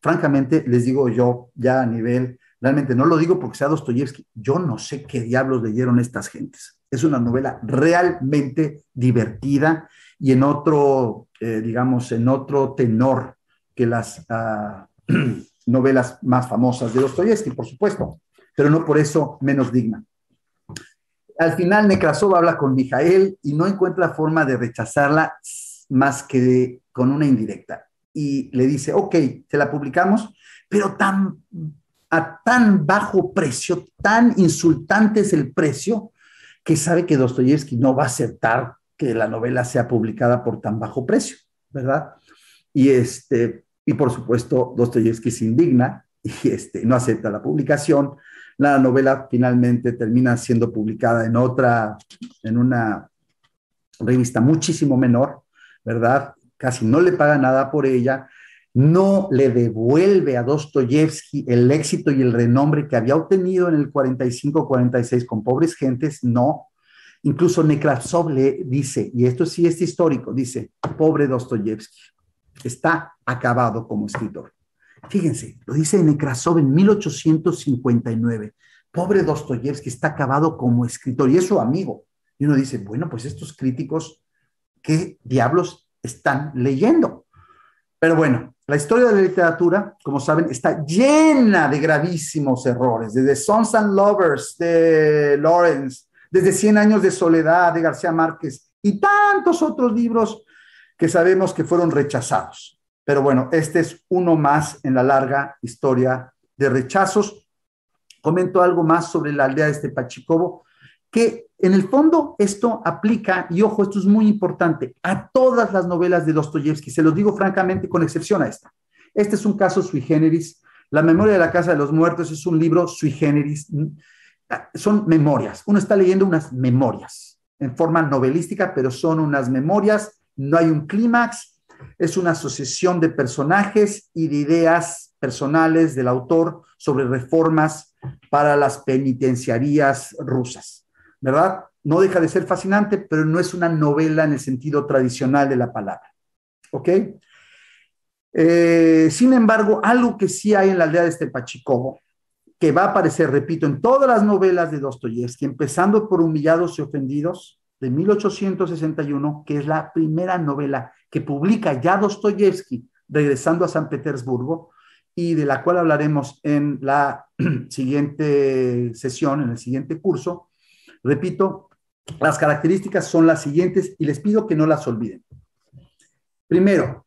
Francamente, les digo yo, ya a nivel, realmente no lo digo porque sea Dostoyevsky, yo no sé qué diablos leyeron estas gentes. Es una novela realmente divertida y en otro, eh, digamos, en otro tenor que las ah, novelas más famosas de Dostoyevsky, por supuesto pero no por eso menos digna. Al final, Nekrasov habla con Mijael y no encuentra forma de rechazarla más que con una indirecta. Y le dice, ok, te la publicamos, pero a tan bajo precio, tan insultante es el precio, que sabe que Dostoyevsky no va a aceptar que la novela sea publicada por tan bajo precio, ¿verdad? Y, este, y por supuesto, Dostoyevsky se indigna y este, no acepta la publicación la novela finalmente termina siendo publicada en otra, en una revista muchísimo menor, ¿verdad? Casi no le paga nada por ella, no le devuelve a Dostoyevsky el éxito y el renombre que había obtenido en el 45-46 con pobres gentes, no. Incluso Nekrasov le dice, y esto sí es histórico, dice, pobre Dostoyevsky, está acabado como escritor. Fíjense, lo dice Nekrasov en 1859. Pobre Dostoyevsky está acabado como escritor y es su amigo. Y uno dice, bueno, pues estos críticos, ¿qué diablos están leyendo? Pero bueno, la historia de la literatura, como saben, está llena de gravísimos errores, desde Sons and Lovers de Lawrence, desde Cien años de soledad de García Márquez y tantos otros libros que sabemos que fueron rechazados. Pero bueno, este es uno más en la larga historia de rechazos. Comento algo más sobre la aldea de pachicobo que en el fondo esto aplica, y ojo, esto es muy importante, a todas las novelas de Dostoyevsky, se los digo francamente con excepción a esta. Este es un caso sui generis. La memoria de la Casa de los Muertos es un libro sui generis. Son memorias. Uno está leyendo unas memorias en forma novelística, pero son unas memorias. No hay un clímax, es una asociación de personajes y de ideas personales del autor sobre reformas para las penitenciarías rusas, ¿verdad? No deja de ser fascinante, pero no es una novela en el sentido tradicional de la palabra, ¿ok? Eh, sin embargo, algo que sí hay en la aldea de Stepachicovo, que va a aparecer, repito, en todas las novelas de Dostoyevsky, empezando por Humillados y Ofendidos, de 1861, que es la primera novela que publica ya Dostoyevsky regresando a San Petersburgo y de la cual hablaremos en la siguiente sesión, en el siguiente curso. Repito, las características son las siguientes y les pido que no las olviden. Primero,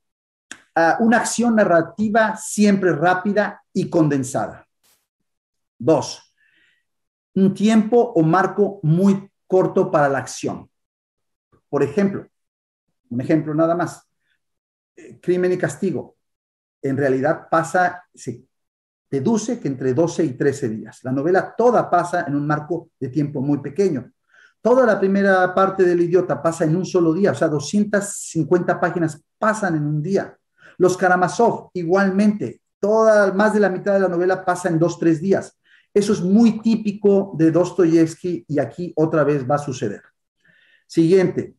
ah, una acción narrativa siempre rápida y condensada. Dos, un tiempo o marco muy corto para la acción. Por ejemplo, un ejemplo nada más. Crimen y castigo. En realidad pasa, se deduce que entre 12 y 13 días. La novela toda pasa en un marco de tiempo muy pequeño. Toda la primera parte del idiota pasa en un solo día, o sea, 250 páginas pasan en un día. Los Karamazov, igualmente, toda, más de la mitad de la novela pasa en dos, tres días. Eso es muy típico de Dostoyevsky y aquí otra vez va a suceder. Siguiente,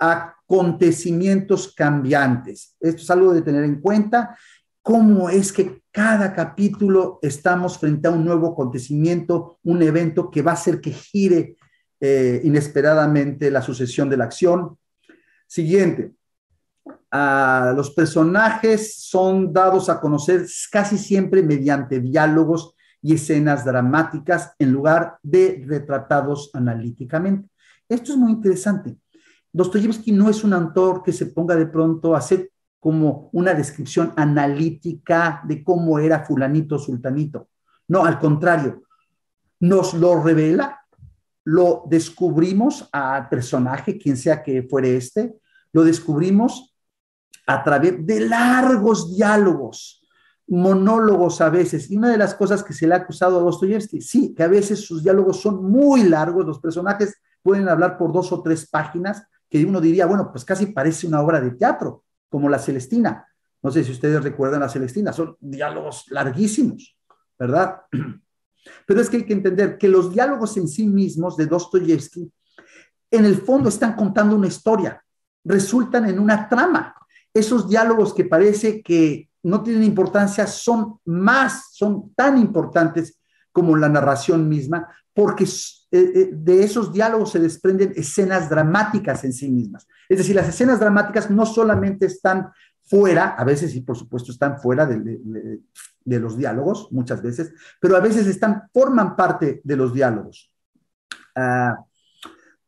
acontecimientos cambiantes. Esto es algo de tener en cuenta, cómo es que cada capítulo estamos frente a un nuevo acontecimiento, un evento que va a hacer que gire eh, inesperadamente la sucesión de la acción. Siguiente, ah, los personajes son dados a conocer casi siempre mediante diálogos y escenas dramáticas en lugar de retratados analíticamente. Esto es muy interesante Dostoyevsky no es un autor que se ponga de pronto a hacer como una descripción analítica de cómo era fulanito sultanito. No, al contrario, nos lo revela, lo descubrimos al personaje, quien sea que fuere este, lo descubrimos a través de largos diálogos, monólogos a veces. Y una de las cosas que se le ha acusado a Dostoyevsky, sí, que a veces sus diálogos son muy largos, los personajes pueden hablar por dos o tres páginas que uno diría, bueno, pues casi parece una obra de teatro, como La Celestina. No sé si ustedes recuerdan La Celestina, son diálogos larguísimos, ¿verdad? Pero es que hay que entender que los diálogos en sí mismos de Dostoyevsky, en el fondo están contando una historia, resultan en una trama. Esos diálogos que parece que no tienen importancia son más, son tan importantes como la narración misma, porque eh, eh, de esos diálogos se desprenden escenas dramáticas en sí mismas. Es decir, las escenas dramáticas no solamente están fuera, a veces y por supuesto, están fuera de, los diálogos, muchas veces, pero a veces están, forman parte de los diálogos. Ah,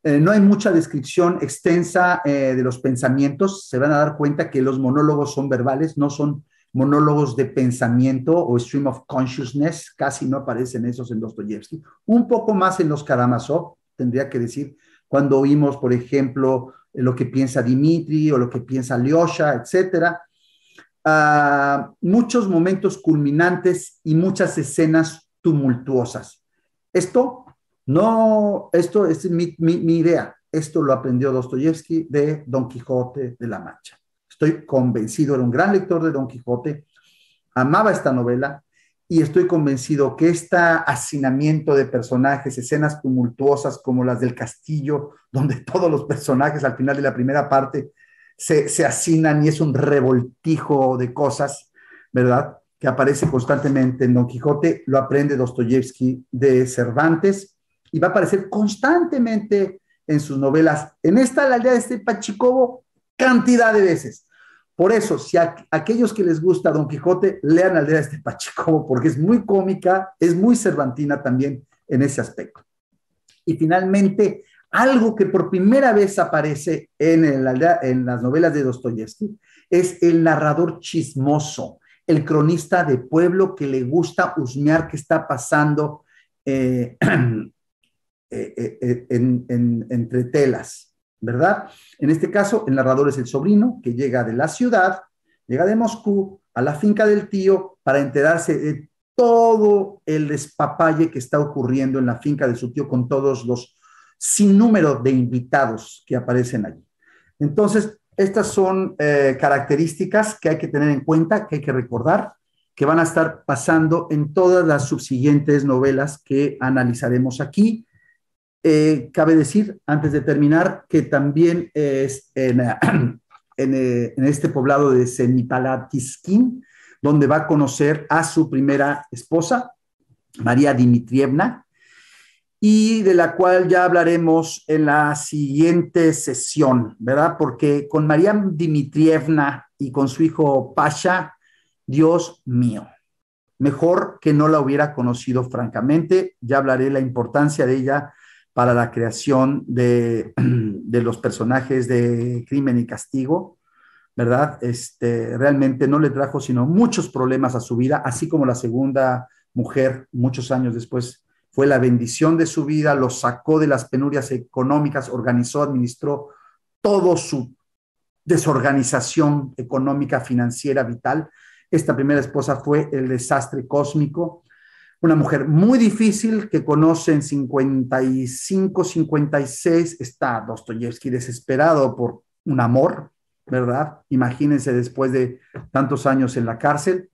eh, no hay mucha descripción extensa de los pensamientos. Se van a dar cuenta que los monólogos son verbales, no son monólogos de pensamiento o stream of consciousness, casi no aparecen esos en Dostoyevsky, un poco más en los Karamazov, tendría que decir, cuando oímos, por ejemplo, lo que piensa Dimitri o lo que piensa Lyosha, etc. Ah, muchos momentos culminantes y muchas escenas tumultuosas. Esto no, esto es mi, mi idea. Esto lo aprendió Dostoyevsky de Don Quijote de la Mancha. Estoy convencido, era un gran lector de Don Quijote, amaba esta novela y estoy convencido que este hacinamiento de personajes, escenas tumultuosas como las del castillo, donde todos los personajes al final de la primera parte se, se hacinan y es un revoltijo de cosas, ¿verdad? Que aparece constantemente en Don Quijote, lo aprende Dostoyevsky de Cervantes y va a aparecer constantemente en sus novelas. En esta, la aldea de Pachicobo, cantidad de veces. Por eso, si a aquellos que les gusta Don Quijote, lean Aldea de Pacheco, porque es muy cómica, es muy cervantina también en ese aspecto. Y finalmente, algo que por primera vez aparece en, las novelas de Dostoyevsky es el narrador chismoso, el cronista de pueblo que le gusta husmear qué está pasando eh, eh, eh, entre telas. ¿verdad? En este caso, el narrador es el sobrino que llega de la ciudad, llega de Moscú a la finca del tío para enterarse de todo el despapalle que está ocurriendo en la finca de su tío con todos los sinnúmero de invitados que aparecen allí. Entonces, estas son eh, características que hay que tener en cuenta, que hay que recordar, que van a estar pasando en todas las subsiguientes novelas que analizaremos aquí eh, cabe decir, antes de terminar, que también es en, eh, este poblado de Semipalatiskin, donde va a conocer a su primera esposa, María Dimitrievna, y de la cual ya hablaremos en la siguiente sesión, ¿verdad? Porque con María Dimitrievna y con su hijo Pasha, Dios mío, mejor que no la hubiera conocido francamente, ya hablaré la importancia de ella para la creación de, los personajes de Crimen y Castigo, ¿verdad? Este, realmente no le trajo sino muchos problemas a su vida, así como la segunda mujer, muchos años después, fue la bendición de su vida, lo sacó de las penurias económicas, organizó, administró todo su desorganización económica, financiera, vital. Esta primera esposa fue el desastre cósmico, una mujer muy difícil que conoce en 55, 56, está Dostoyevsky desesperado por un amor, ¿verdad? Imagínense después de tantos años en la cárcel,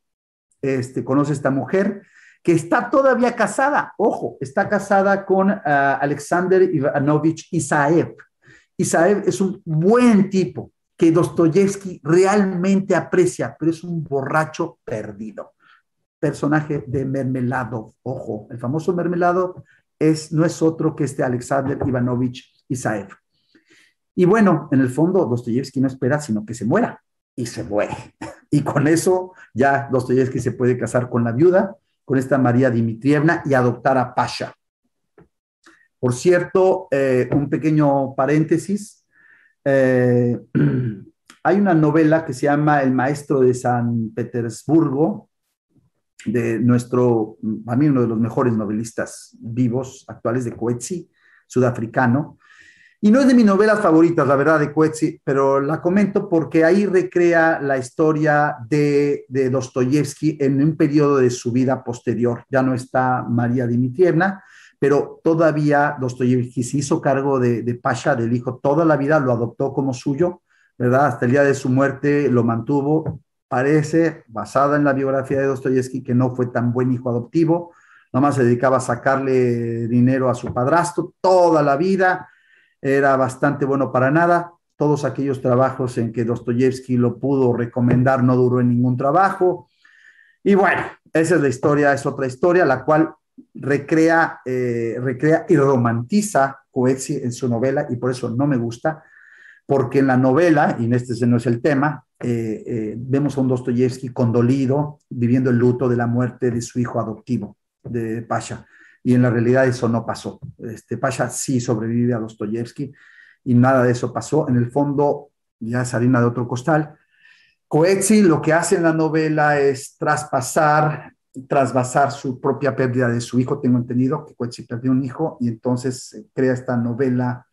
este, conoce a esta mujer que está todavía casada, ojo, está casada con ah, Alexander Ivanovich Isaev. Isaev es un buen tipo que Dostoyevsky realmente aprecia, pero es un borracho perdido personaje de mermelado, ojo, el famoso mermelado es, no es otro que este Alexander Ivanovich Isaev. Y bueno, en el fondo Dostoyevsky no espera sino que se muera, y se muere. Y con eso ya Dostoyevsky se puede casar con la viuda, con esta María Dimitrievna, y adoptar a Pasha. Por cierto, eh, un pequeño paréntesis, eh, hay una novela que se llama El maestro de San Petersburgo, de nuestro, a mí uno de los mejores novelistas vivos actuales de Coetzee, sudafricano. Y no es de mis novelas favoritas, la verdad, de Coetzee, pero la comento porque ahí recrea la historia de, de Dostoyevsky en un periodo de su vida posterior. Ya no está María Dimitrievna, pero todavía Dostoyevsky se hizo cargo de, de Pasha, del hijo, toda la vida lo adoptó como suyo, ¿verdad? Hasta el día de su muerte lo mantuvo parece, basada en la biografía de Dostoyevsky, que no fue tan buen hijo adoptivo, nomás se dedicaba a sacarle dinero a su padrastro toda la vida, era bastante bueno para nada. Todos aquellos trabajos en que Dostoyevsky lo pudo recomendar no duró en ningún trabajo. Y bueno, esa es la historia, es otra historia, la cual recrea, eh, recrea y romantiza Coetzee en su novela, y por eso no me gusta, porque en la novela, y en este no es el tema, eh, eh, vemos a un Dostoyevsky condolido, viviendo el luto de la muerte de su hijo adoptivo, de Pasha. Y en la realidad eso no pasó. Este, Pasha sí sobrevive a Dostoyevsky y nada de eso pasó. En el fondo, ya es harina de otro costal. Coetzee lo que hace en la novela es traspasar, trasvasar su propia pérdida de su hijo. Tengo entendido que Coetzee perdió un hijo y entonces eh, crea esta novela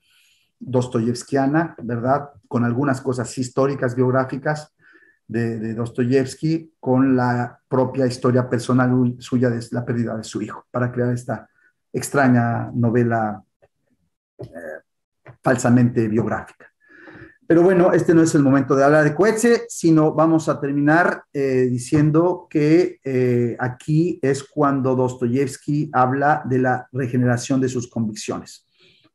dostoyevskiana, ¿verdad? Con algunas cosas históricas, biográficas de, Dostoyevsky, con la propia historia personal suya de la pérdida de su hijo, para crear esta extraña novela eh, falsamente biográfica. Pero bueno, este no es el momento de hablar de Coetze, sino vamos a terminar eh, diciendo que eh, aquí es cuando Dostoyevsky habla de la regeneración de sus convicciones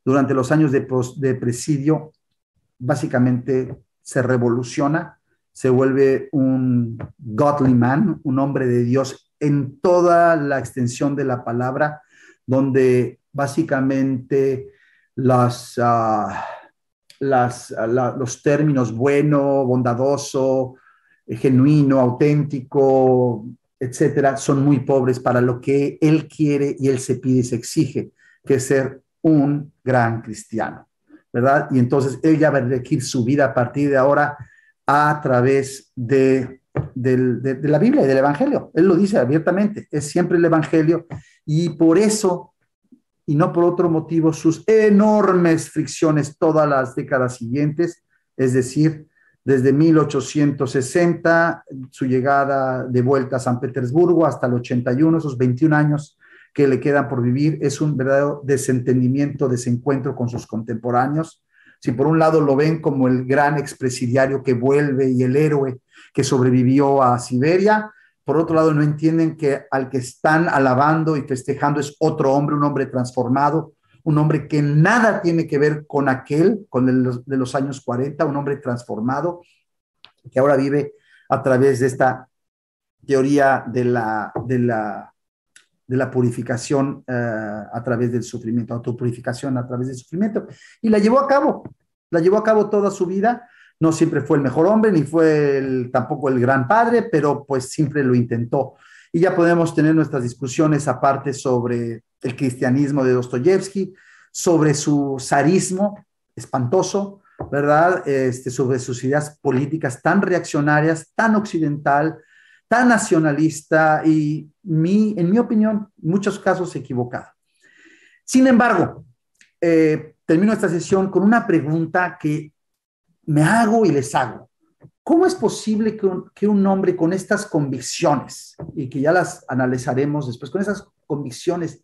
durante los años de, presidio, básicamente se revoluciona, se vuelve un godly man, un hombre de Dios en toda la extensión de la palabra, donde básicamente ah, ah, los términos bueno, bondadoso, eh, genuino, auténtico, etcétera, son muy pobres para lo que él quiere y él se pide y se exige, que es ser un gran cristiano, ¿verdad? Y entonces ella va a elegir su vida a partir de ahora a través de, de, de la Biblia y del Evangelio. Él lo dice abiertamente, es siempre el Evangelio y por eso, y no por otro motivo, sus enormes fricciones todas las décadas siguientes, es decir, desde 1860, su llegada de vuelta a San Petersburgo hasta el 81, esos 21 años que le quedan por vivir es un verdadero desentendimiento, desencuentro con sus contemporáneos. Si por un lado lo ven como el gran expresidiario que vuelve y el héroe que sobrevivió a Siberia, por otro lado no entienden que al que están alabando y festejando es otro hombre, un hombre transformado, un hombre que nada tiene que ver con aquel, con el de los años 40, un hombre transformado que ahora vive a través de esta teoría de la, de la de la purificación eh, a través del sufrimiento, autopurificación a través del sufrimiento. Y la llevó a cabo, la llevó a cabo toda su vida. No siempre fue el mejor hombre, ni fue tampoco el gran padre, pero pues siempre lo intentó. Y ya podemos tener nuestras discusiones aparte sobre el cristianismo de Dostoyevsky, sobre su zarismo espantoso, ¿verdad? Este, sobre sus ideas políticas tan reaccionarias, tan occidental, tan nacionalista y, mi, en mi opinión, en muchos casos equivocada. Sin embargo, eh, termino esta sesión con una pregunta que me hago y les hago. ¿Cómo es posible que un, que un hombre con estas convicciones, y que ya las analizaremos después, con esas convicciones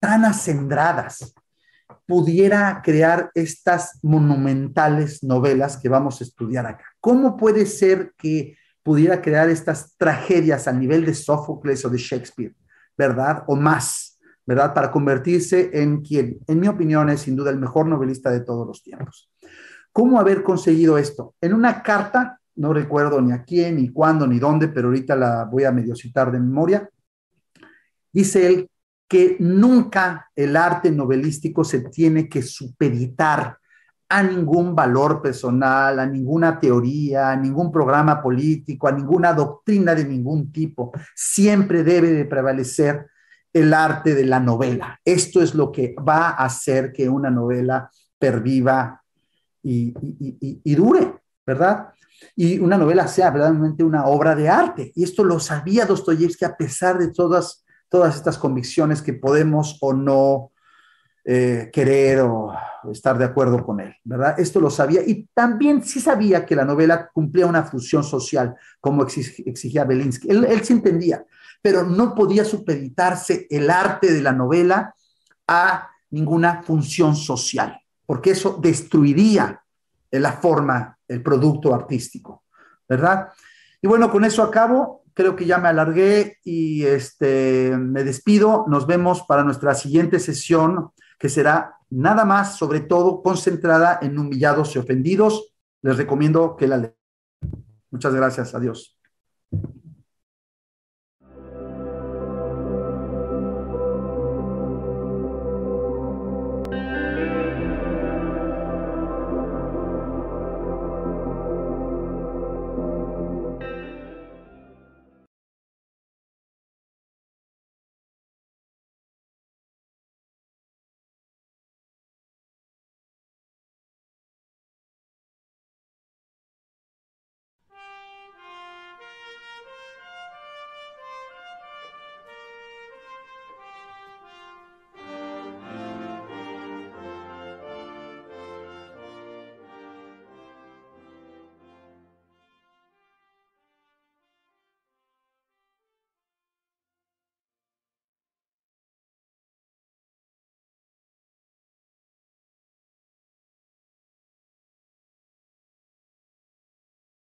tan acendradas, pudiera crear estas monumentales novelas que vamos a estudiar acá? ¿Cómo puede ser que pudiera crear estas tragedias al nivel de Sófocles o de Shakespeare, ¿verdad? O más, ¿verdad? Para convertirse en quien, en mi opinión, es sin duda el mejor novelista de todos los tiempos. ¿Cómo haber conseguido esto? En una carta, no recuerdo ni a quién, ni cuándo, ni dónde, pero ahorita la voy a medio citar de memoria, dice él que nunca el arte novelístico se tiene que supeditar a ningún valor personal, a ninguna teoría, a ningún programa político, a ninguna doctrina de ningún tipo. Siempre debe de prevalecer el arte de la novela. Esto es lo que va a hacer que una novela perviva y, dure, ¿verdad? Y una novela sea verdaderamente una obra de arte. Y esto lo sabía Dostoyevsky a pesar de todas, todas estas convicciones que podemos o no eh, querer o estar de acuerdo con él, ¿verdad? Esto lo sabía y también sí sabía que la novela cumplía una función social, como exigía Belinsky. Él, él se entendía, pero no podía supeditarse el arte de la novela a ninguna función social, porque eso destruiría la forma, el producto artístico, ¿verdad? Y bueno, con eso acabo. Creo que ya me alargué y este, me despido. Nos vemos para nuestra siguiente sesión que será nada más, sobre todo, concentrada en humillados y ofendidos. Les recomiendo que la lean. Muchas gracias. Adiós.